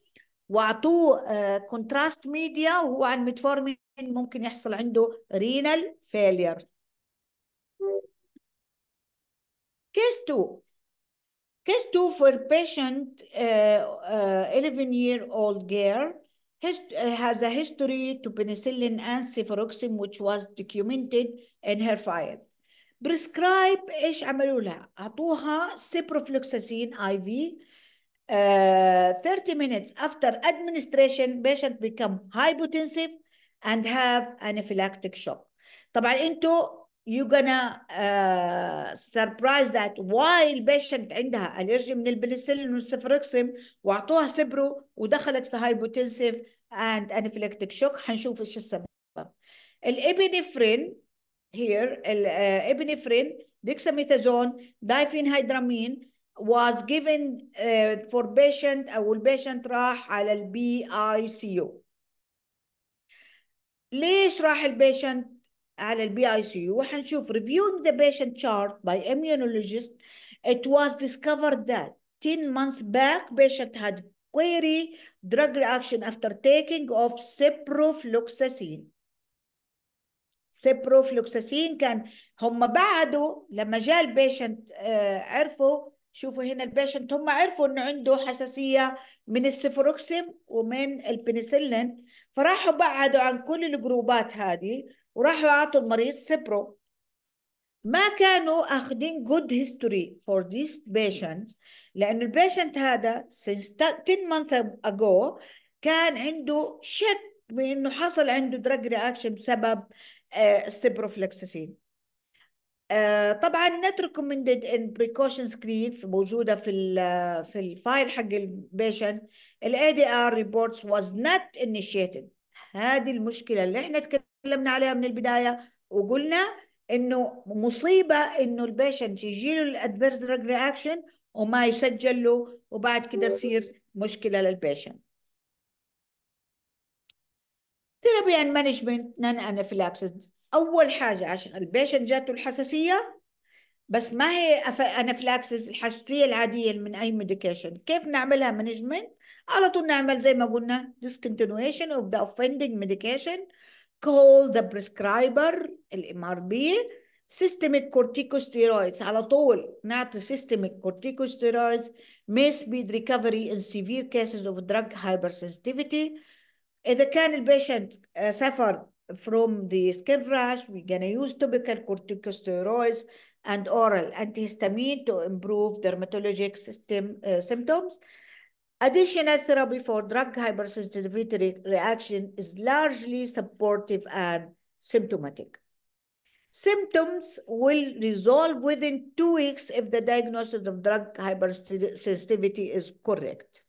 واعطوه كونتراست آه، ميديا وهو عن متفورمين ممكن يحصل عنده رينال فيلير كيس 2 Case 2 for patient, uh, uh, 11 year old girl, uh, has a history to penicillin and cefuroxime, which was documented in her file. Prescribe ايش عملوا لها؟ اعطوها سيبروفلوكساسين اي في 30 minutes after administration patient become hypotensive and have anaphylactic shock. طبعا انتوا you're gonna uh, surprise that why البيشنت عندها allergy من البنسلين والسفرقسم واعطوها سبرو ودخلت في hypotensive and anaphylactic shock حنشوف ايش السبب الابنفرين here الابنفرين ديكساميثازون دايفين هيدرامين was given uh, for patient او البيشنت راح على البي اي سي يو ليش راح البيشنت على البي اي سي يو وحنشوف ريفيو ذا بيشنت شارت باي اميونولوجيست ات واز discovered ذات 10 مانث باك بيشنت هاد كويري دراج ريأكشن افتر تيكينج اوف سيبروفلوكساسين سيبروفلوكساسين كان هم بعدوا لما جاء البيشنت آه عرفوا شوفوا هنا البيشنت هم عرفوا انه عنده حساسيه من السيفروكسيم ومن البنسلين فراحوا بعدوا عن كل الجروبات هذه وراحوا اعطوا المريض سبرو ما كانوا اخذين جود هيستوري فور ذيس بيشنت لانه البيشنت هذا سينس 10 مانث اجو كان عنده شك بانه حصل عنده دراج رياكشن بسبب السبروفلكسسين آه، آه، طبعا نت ريكومندد ان بريكوشن سكرين موجوده في في الفايل حق البيشنت الاي دي ار ريبورتس واز نوت انيشيتد هذه المشكله اللي احنا تكلمنا عليها من البدايه وقلنا انه مصيبه انه البيشنت يجي له الادفيرس دراج رياكشن وما يسجل له وبعد كده تصير مشكله للبيشنت ثيرابي اند مانجمنت نان انافلاكسس اول حاجه عشان البيشنت جاته الحساسيه بس ما هي انافلاكسس الحساسيه العاديه من اي ميديكيشن كيف نعملها مانجمنت على طول نعمل زي ما قلنا discontinuation of the offending medication call the prescriber الام ار بي systemic corticosteroids على طول نعطي systemic corticosteroids may speed recovery in severe cases of drug hypersensitivity إذا كان البيشنت suffer from the skin rash we gonna use topical corticosteroids and oral antihistamine to improve dermatologic system uh, symptoms. Additional therapy for drug hypersensitivity reaction is largely supportive and symptomatic. Symptoms will resolve within two weeks if the diagnosis of drug hypersensitivity is correct.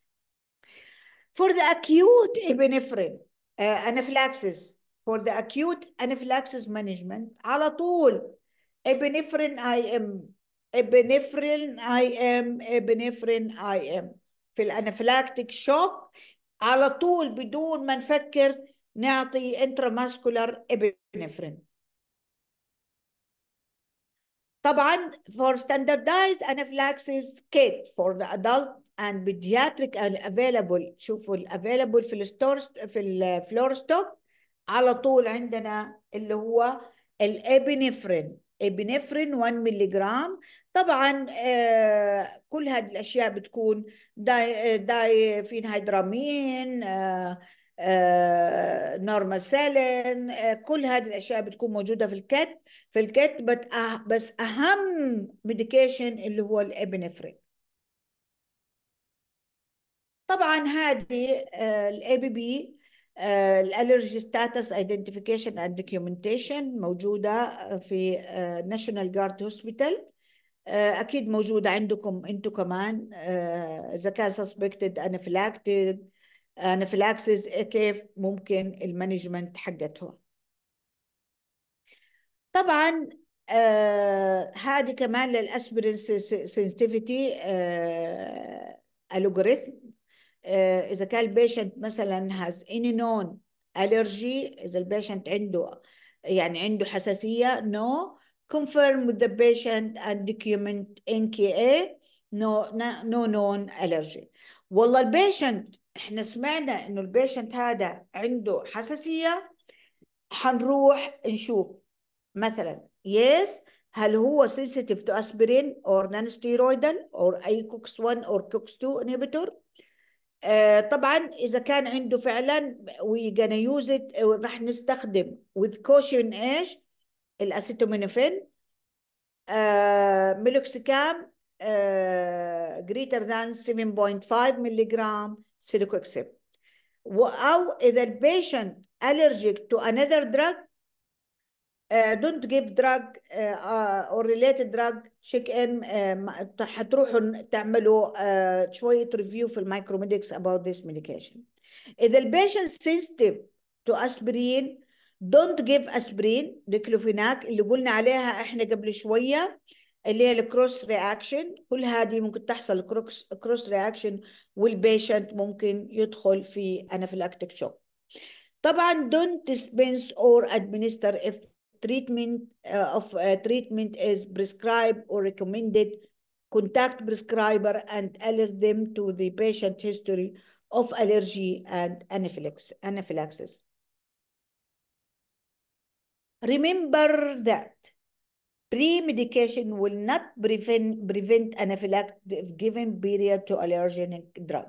For the acute epinephrine uh, anaphylaxis, for the acute anaphylaxis management, على طول اي ام ابنفرين اي ام ابنفرين اي ام في الانافلاكتيك شوك على طول بدون ما نفكر نعطي انتراماسكولار ابنفرين طبعا for standardized anaphylaxis kit for the adult and pediatric available شوفوا available في الستور في الفلور ستوك على طول عندنا اللي هو الابنفرين ابنفرين 1 ملي جرام طبعا آه، كل هذه الاشياء بتكون داي, آه، داي فين هيدرامين نورماسيلين آه، كل هذه الاشياء بتكون موجوده في الكت في الكت بس اهم ميديكيشن اللي هو الابنفرين طبعا هذه الاي بي بي آه، الالرجي ستاتس ايدنتيفيكيشن اند دوكيومنتيشن موجوده آه، في ناشونال جارد هوسبيتال اكيد موجوده عندكم انتم كمان آه، اذا كان سسبكتد انافيلاكتد انافيلاكسيس كيف ممكن المانجمنت حقتهم طبعا هذه كمان للاسبرين سنسيفيتي آه آه، اذا كان البيشنت مثلا هاز اني نون الرجي اذا البيشنت عنده يعني عنده حساسيه نو confirm with the patient and document NKA no no known allergy والله البيشنت احنا سمعنا انه البيشنت هذا عنده حساسيه حنروح نشوف مثلا يس yes. هل هو sensitive to aspirin or non steroidal or اي كوكس 1 or كوكس 2 inhibitor آه، طبعا اذا كان عنده فعلا وي gonna use it آه، راح نستخدم with caution ايش الاسيتومينوفين آه، ميلوكسيكام جريتر greater than 7.5 ملي جرام سيلوكوكسيب او اذا البيشنت allergic to another drug دونت آه، don't give drug ريليتد آه، آه، or related drug check in uh, تعملوا شويه ريفيو في المايكروميدكس about this medication. إذا البيشنت sensitive تو اسبرين don't give اسبرين ديكلوفيناك اللي قلنا عليها احنا قبل شويه اللي هي الكروس رياكشن كل هذه ممكن تحصل كروس رياكشن والبيشنت ممكن يدخل في انافلاكتيك شوك. طبعا don't dispense or administer if treatment uh, of uh, treatment is prescribed or recommended, contact prescriber and alert them to the patient history of allergy and anaphylaxis. Remember that pre-medication will not prevent, prevent anaphylactic given period to allergenic drug.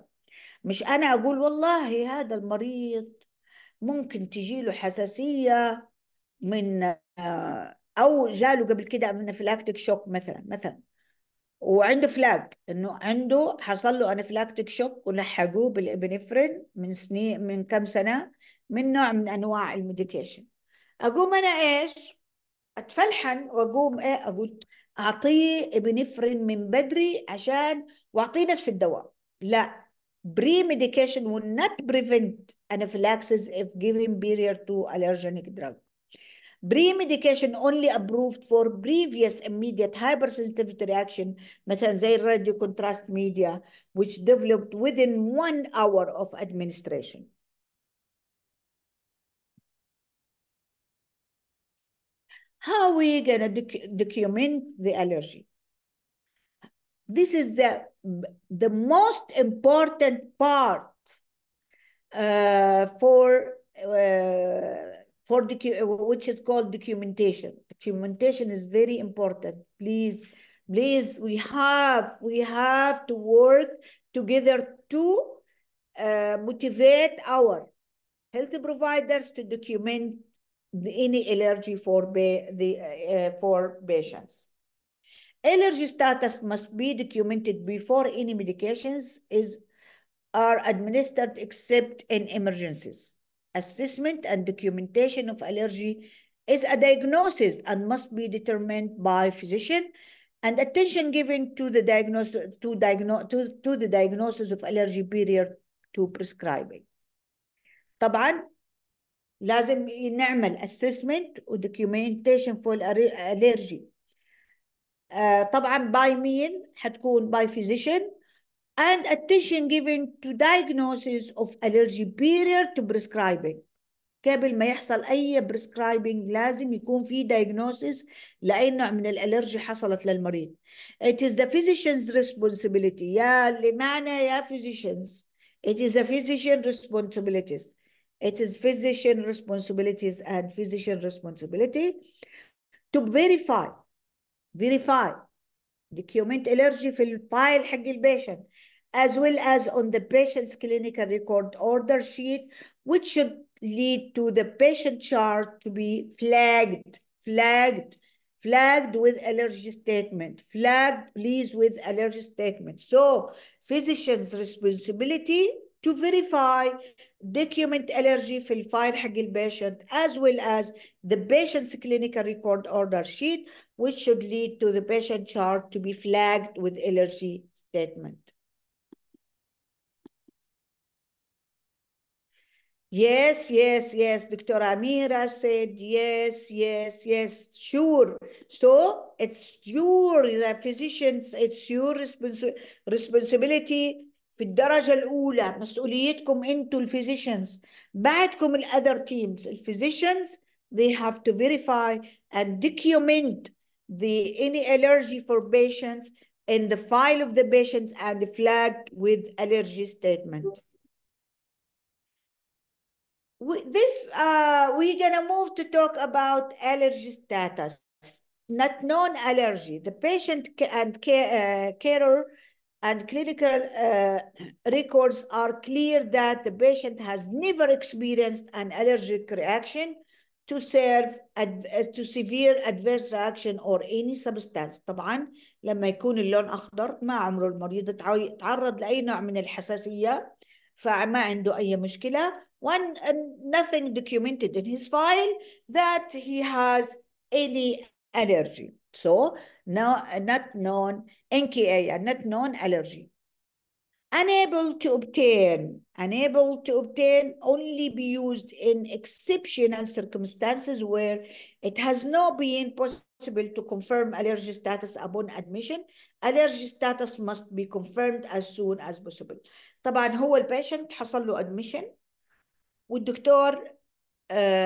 مش أنا أقول والله هذا المريض ممكن تجيله حساسية من آه، او جاله قبل كده انفلاكتيك شوك مثلا مثلا وعنده فلاج انه عنده حصل له انفلاكتيك شوك ولحقوه بالابنفرين من سنين من كم سنه من نوع من انواع الميديكيشن اقوم انا ايش اتفلحن واقوم ايه اقول اعطيه ابنفرين من بدري عشان واعطيه نفس الدواء لا بري ميديكيشن will not prevent anaphylaxis if given prior to allergenic drug medication only approved for previous immediate hypersensitivity reaction such as الراديو media, which developed within one hour of administration. How we gonna document the allergy? This is the, the most important part uh, for uh, for the uh, which is called documentation. Documentation is very important. Please, please, we have we have to work together to uh, motivate our health providers to document any allergy for the uh, uh, for patients. Allergy status must be documented before any medications is are administered except in emergencies assessment and documentation of allergy is a diagnosis and must be determined by physician and attention given to the diagnosis to, diagno to, to the diagnosis of allergy period to prescribing طبعا لازم نعمل assessment and documentation for allergy uh, طبعا by مين حتكون by physician and attention given to diagnosis of allergy prior to prescribing قبل ما يحصل اي prescribing لازم يكون في diagnosis لاي نوع من الالرجي حصلت للمريض it is the physician's responsibility يا اللي معنا يا physicians it is the physician responsibilities it is physician responsibilities and physician responsibility to verify verify document allergy في الفايل حق البيشنت as well as on the patient's clinical record order sheet which should lead to the patient chart to be flagged flagged flagged with allergy statement flagged please with allergy statement so physician's responsibility to verify document allergy في الفايل حق البيشنت as well as the patient's clinical record order sheet which should lead to the patient chart to be flagged with allergy statement. Yes, yes, yes. Dr. Amira said, yes, yes, yes, sure. So it's your the physicians, it's your respons responsibility في الدرجة الأولى مسؤوليتكم أنتوا الفيزيشنز بعدكم الأذر تيمز الفيزيشنز they have to verify and document the any allergy for patients in the file of the patients and flagged with allergy statement. We, this uh, we're gonna move to talk about allergy status, not known allergy. The patient and care, uh, carer and clinical uh, records are clear that the patient has never experienced an allergic reaction to serve uh, to severe adverse reaction or any substance طبعا لما يكون اللون اخضر ما عمره المريض تعرض لاي نوع من الحساسيه فما عنده اي مشكله one uh, nothing documented in his file that he has any allergy so now uh, not known NKA not known allergy. Unable to obtain, unable to obtain only be used in exceptional circumstances where it has not been possible to confirm allergy status upon admission. Allergy status must be confirmed as soon as possible. طبعا هو البيشنت حصل له admission والدكتور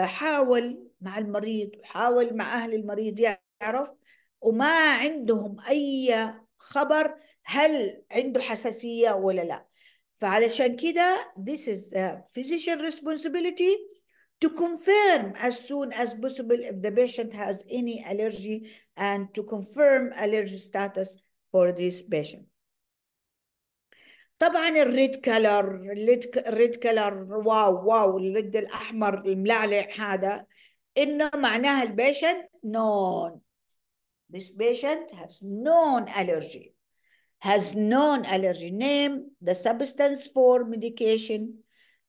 حاول مع المريض وحاول مع أهل المريض يعرف وما عندهم أي خبر هل عنده حساسية ولا لا فعلشان كده this is a physician responsibility to confirm as soon as possible if the patient has any allergy and to confirm allergy status for this patient. طبعا الريد كلر الريد كلر واو واو الريد الاحمر الملعلع هذا انه معناها البيشنت نون This patient has known allergy. Has known allergy. Name the substance for medication.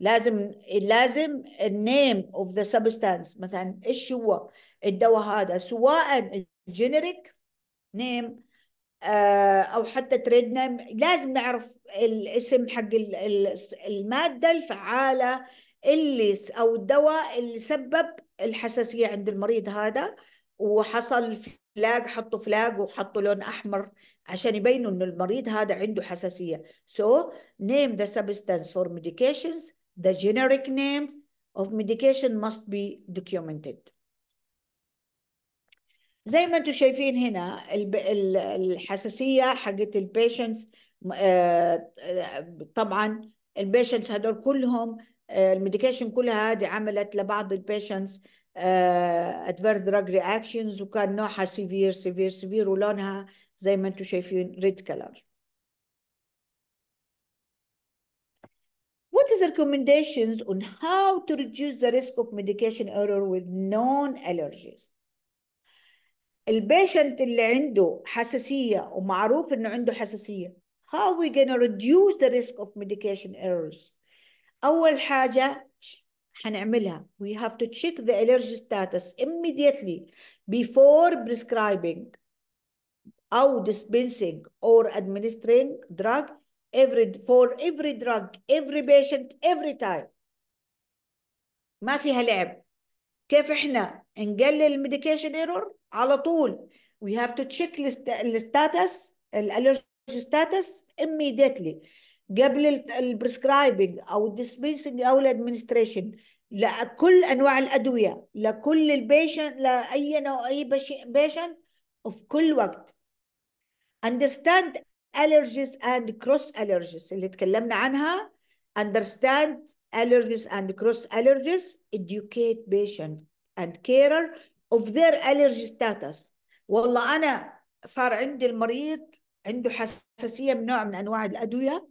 لازم لازم النيم اوف ذا سبستانس مثلا ايش هو الدواء هذا سواء generic نيم آه، او حتى تريد نيم لازم نعرف الاسم حق الماده الفعاله اللي او الدواء اللي سبب الحساسيه عند المريض هذا وحصل فلاج حطوا فلاج وحطوا لون احمر عشان يبينوا انه المريض هذا عنده حساسيه so name the substance for medications the generic نيم of medication must be documented زي ما انتم شايفين هنا الحساسيه حقت البيشنتس آه، آه، طبعا البيشنتس هذول كلهم آه، الميديكيشن كلها هذه عملت لبعض البيشنتس ادفيرس دراج رياكشنز وكان نوعها سيفير سيفير سيفير ولونها زي ما انتم شايفين ريد كلر What is the recommendations on how to reduce the risk of medication error with known allergies? البيشنت اللي عنده حساسية ومعروف انه عنده حساسية how we gonna reduce the risk of medication errors؟ أول حاجة حنعملها we have to check the allergy status immediately before prescribing or dispensing or administering drug every for every drug every patient every time ما فيها لعب كيف احنا نقلل الميديكيشن ايرور على طول we have to check status الالرجي status immediately قبل البريسكرايبنج او الديسبنسنج او الادمنستريشن لكل انواع الادويه لكل البيشنت لاي نوع اي بيشنت في كل وقت understand allergies and cross allergies اللي تكلمنا عنها understand allergies and cross allergies educate patient and carer of their allergy status والله انا صار عندي المريض عنده حساسيه من نوع من انواع الادويه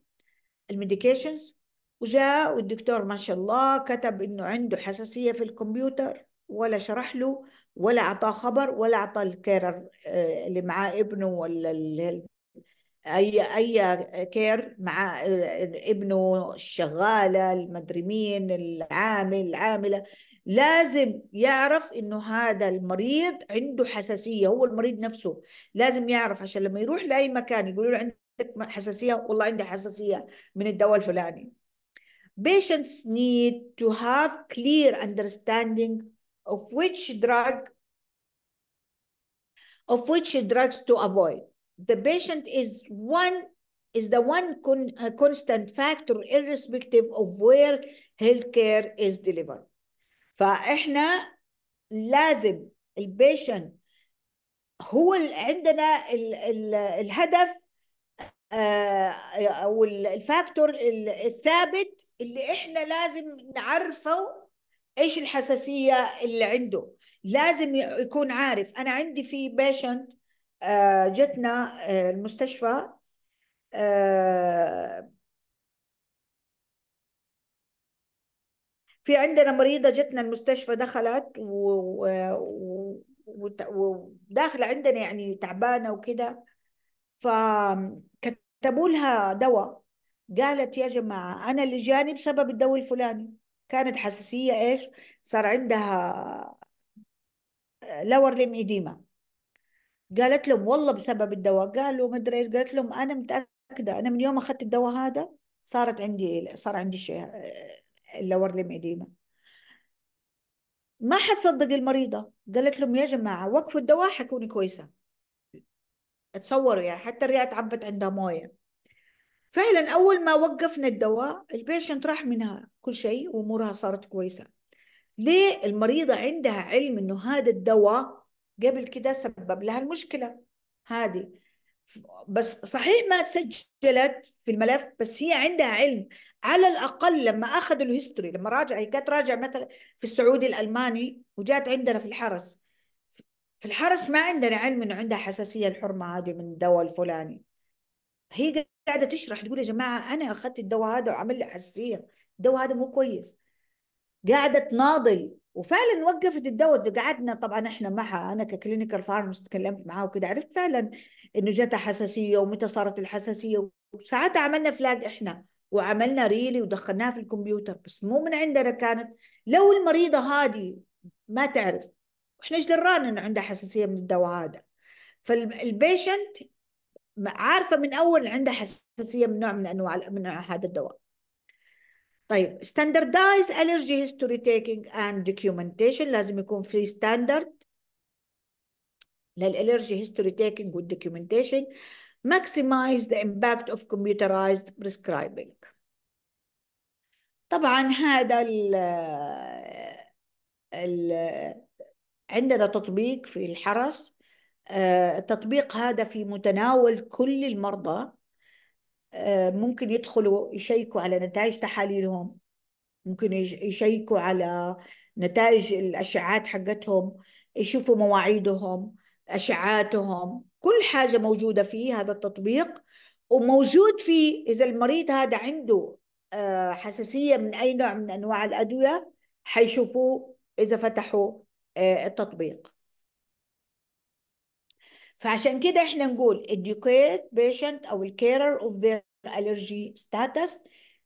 الميديكيشنز وجاء والدكتور ما شاء الله كتب انه عنده حساسيه في الكمبيوتر ولا شرح له ولا اعطاه خبر ولا اعطى الكيرر آه، اللي معاه ابنه ولا اي اي كير مع آه، ابنه الشغاله المدري مين العامل العامله لازم يعرف انه هذا المريض عنده حساسيه هو المريض نفسه لازم يعرف عشان لما يروح لاي مكان يقولوا له عنده حساسيه والله عندي حساسيه من الدواء الفلاني patients need to have clear understanding of which drug of which drugs to avoid the patient is one is the one con, uh, constant factor irrespective of where healthcare is delivered فاحنا لازم البيشنت هو عندنا الـ الـ الهدف آه، او الفاكتور الثابت اللي احنا لازم نعرفه ايش الحساسيه اللي عنده لازم يكون عارف انا عندي في بيشنت آه، جتنا آه، المستشفى في عندنا مريضة جتنا المستشفى دخلت وداخلة عندنا يعني تعبانة وكده فكتبوا لها دواء قالت يا جماعة أنا اللي جاني بسبب الدواء الفلاني كانت حساسية إيش صار عندها لور لم إديمة قالت لهم والله بسبب الدواء قالوا مدري ايش قالت لهم انا متاكده انا من يوم اخذت الدواء هذا صارت عندي صار عندي شيء اللور لم اديمه ما حتصدق المريضه قالت لهم يا جماعه وقفوا الدواء حكوني كويسه تصوروا يعني حتى الرئه تعبت عندها مويه فعلا اول ما وقفنا الدواء البيشنت راح منها كل شيء وامورها صارت كويسه ليه المريضه عندها علم انه هذا الدواء قبل كده سبب لها المشكله هذه بس صحيح ما سجلت في الملف بس هي عندها علم على الاقل لما اخذوا الهيستوري لما راجع هي كانت راجع مثلا في السعودي الالماني وجات عندنا في الحرس في الحرس ما عندنا علم انه عندها حساسيه الحرمه هذه من الدواء الفلاني هي قاعده تشرح تقول يا جماعه انا اخذت الدواء هذا وعمل لي حساسيه الدواء هذا مو كويس قاعده تناضل وفعلا وقفت الدواء قعدنا طبعا احنا معها انا ككلينيكال فارمس تكلمت معها وكذا عرفت فعلا انه جاتها حساسيه ومتى صارت الحساسيه وساعتها عملنا فلاج احنا وعملنا ريلي ودخلناها في الكمبيوتر بس مو من عندنا كانت لو المريضه هذه ما تعرف واحنا ايش درانا انه عندها حساسيه من الدواء هذا فالبيشنت عارفه من اول عندها حساسيه من نوع من انواع من هذا الدواء طيب standardized allergy history taking and documentation لازم يكون في ستاندرد للالرجي history taking والدوكيومنتيشن maximize the impact of computerized prescribing طبعا هذا ال ال عندنا تطبيق في الحرس التطبيق آه، هذا في متناول كل المرضى آه، ممكن يدخلوا يشيكوا على نتائج تحاليلهم ممكن يشيكوا على نتائج الأشعات حقتهم يشوفوا مواعيدهم أشعاتهم كل حاجة موجودة فيه هذا التطبيق وموجود فيه إذا المريض هذا عنده آه، حساسية من أي نوع من أنواع الأدوية حيشوفوه إذا فتحوا التطبيق فعشان كده احنا نقول educate patient او الكيرر of their allergy status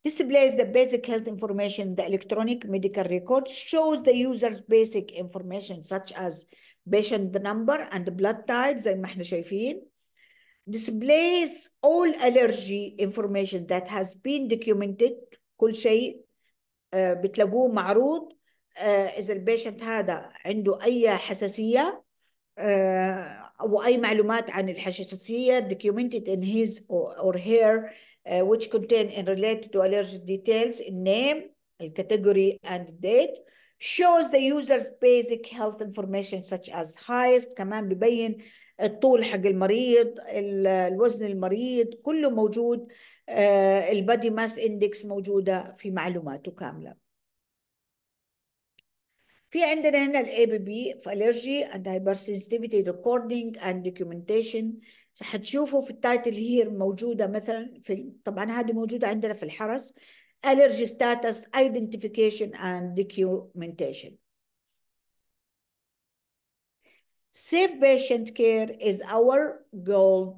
displays the basic health information the electronic medical record shows the user's basic information such as patient number and blood type زي ما احنا شايفين displays all allergy information that has been documented كل شيء بتلاقوه معروض اذا البيشنت هذا عنده اي حساسيه او اي معلومات عن الحساسيه documented in his or her uh, which contain in related to allergic details in name category and date shows the user's basic health information such as highest كمان ببين الطول حق المريض الوزن المريض كله موجود البادي ماس اندكس موجوده في معلوماته كامله في عندنا هنا الـ بي في Allergy and Hypersensitivity Recording and Documentation دوكيومنتيشن هتشوفوا في التايتل هير موجوده مثلا في طبعا هذه موجوده عندنا في الحرس allergy status identification and documentation safe patient care is our goal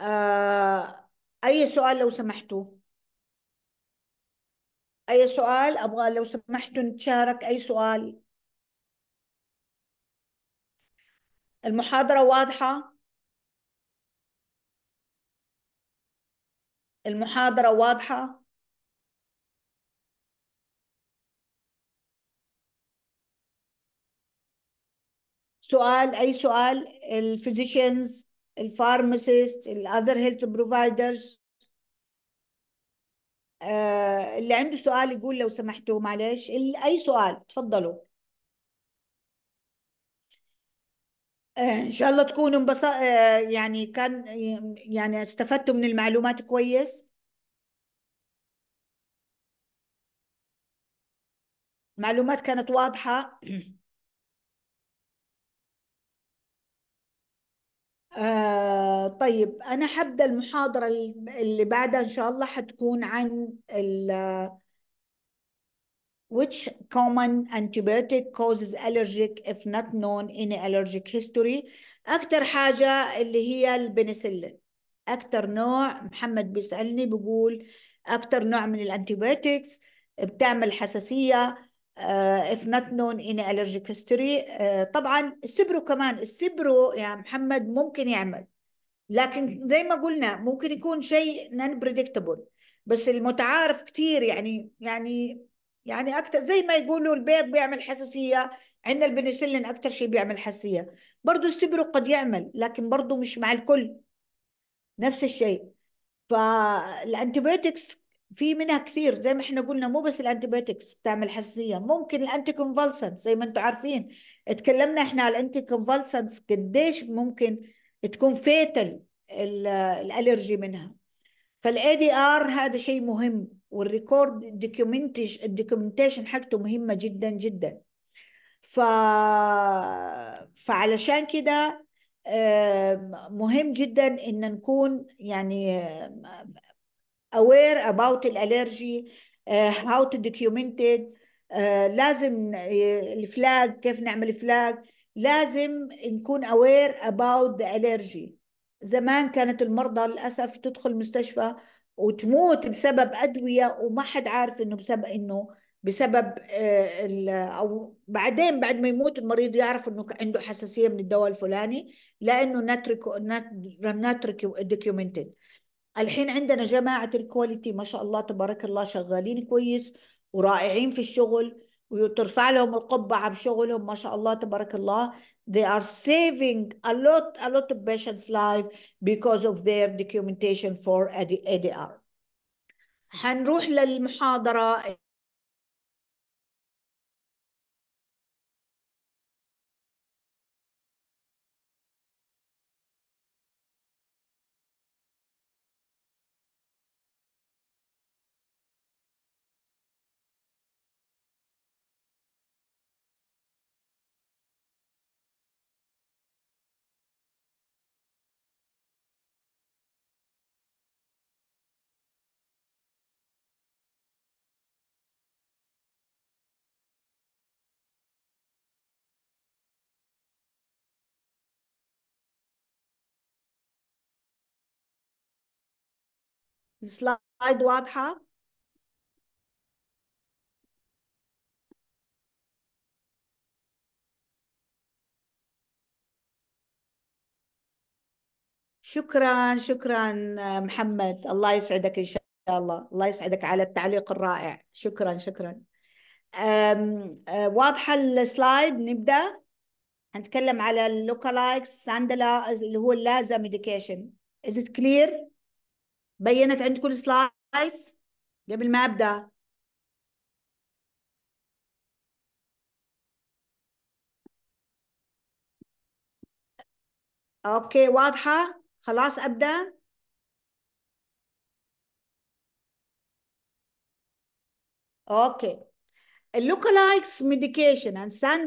آه، اي سؤال لو سمحتوا اي سؤال ابغى لو سمحتوا نتشارك اي سؤال المحاضرة واضحة المحاضرة واضحة سؤال أي سؤال الفيزيشنز الفارماسيست الأذر هيلث بروفايدرز آه، اللي عنده سؤال يقول لو سمحتوا معلش اي سؤال تفضلوا آه، ان شاء الله تكونوا انبسط آه، يعني كان يعني استفدتوا من المعلومات كويس معلومات كانت واضحة *clears throat* آه طيب أنا حبدأ المحاضرة اللي بعدها إن شاء الله حتكون عن ال which common antibiotic causes allergic if not known in allergic history أكتر حاجة اللي هي البنسلين أكتر نوع محمد بيسألني بيقول أكتر نوع من الأنتيبيوتكس بتعمل حساسية اف نوت نون اني الرجيك هيستوري طبعا السبرو كمان السبرو يا محمد ممكن يعمل لكن زي ما قلنا ممكن يكون شيء نان بريدكتبل بس المتعارف كثير يعني يعني يعني اكثر زي ما يقولوا البيض بيعمل حساسيه عندنا البنسلين اكثر شيء بيعمل حساسيه برضه السبرو قد يعمل لكن برضه مش مع الكل نفس الشيء فالانتيبيوتكس في منها كثير زي ما احنا قلنا مو بس الانتيبيوتكس بتعمل حساسيه ممكن الانتي كونفالسنت زي ما انتم عارفين اتكلمنا احنا على الانتي كونفالسنت قديش ممكن تكون فيتل الالرجي منها فالاي دي ار هذا شيء مهم والريكورد دوكيومنتيش الدوكيومنتيشن حقته مهمه جدا جدا ف فعلشان كده مهم جدا ان نكون يعني aware about الالرجي uh, how to document it uh, لازم uh, الفلاج كيف نعمل فلاج لازم نكون aware about the allergy زمان كانت المرضى للاسف تدخل مستشفى وتموت بسبب ادويه وما حد عارف انه بسبب انه بسبب او بعدين بعد ما يموت المريض يعرف انه عنده حساسيه من الدواء الفلاني لانه نترك نترك دوكيومنتد الحين عندنا جماعة الكواليتي ما شاء الله تبارك الله شغالين كويس ورائعين في الشغل وترفع لهم القبعة بشغلهم ما شاء الله تبارك الله they are saving a lot a lot of patients life because of their documentation for ADR حنروح للمحاضرة السلايد واضحة شكرا شكرا محمد الله يسعدك إن شاء الله الله يسعدك على التعليق الرائع شكرا شكرا أه، واضحة السلايد نبدأ هنتكلم على اللوكالايكس ساندلا اللي هو اللازا ميديكيشن is it clear بينت عند كل سلايس قبل ما ابدا اوكي واضحه خلاص ابدا اوكي اللوكالايكس medication and sand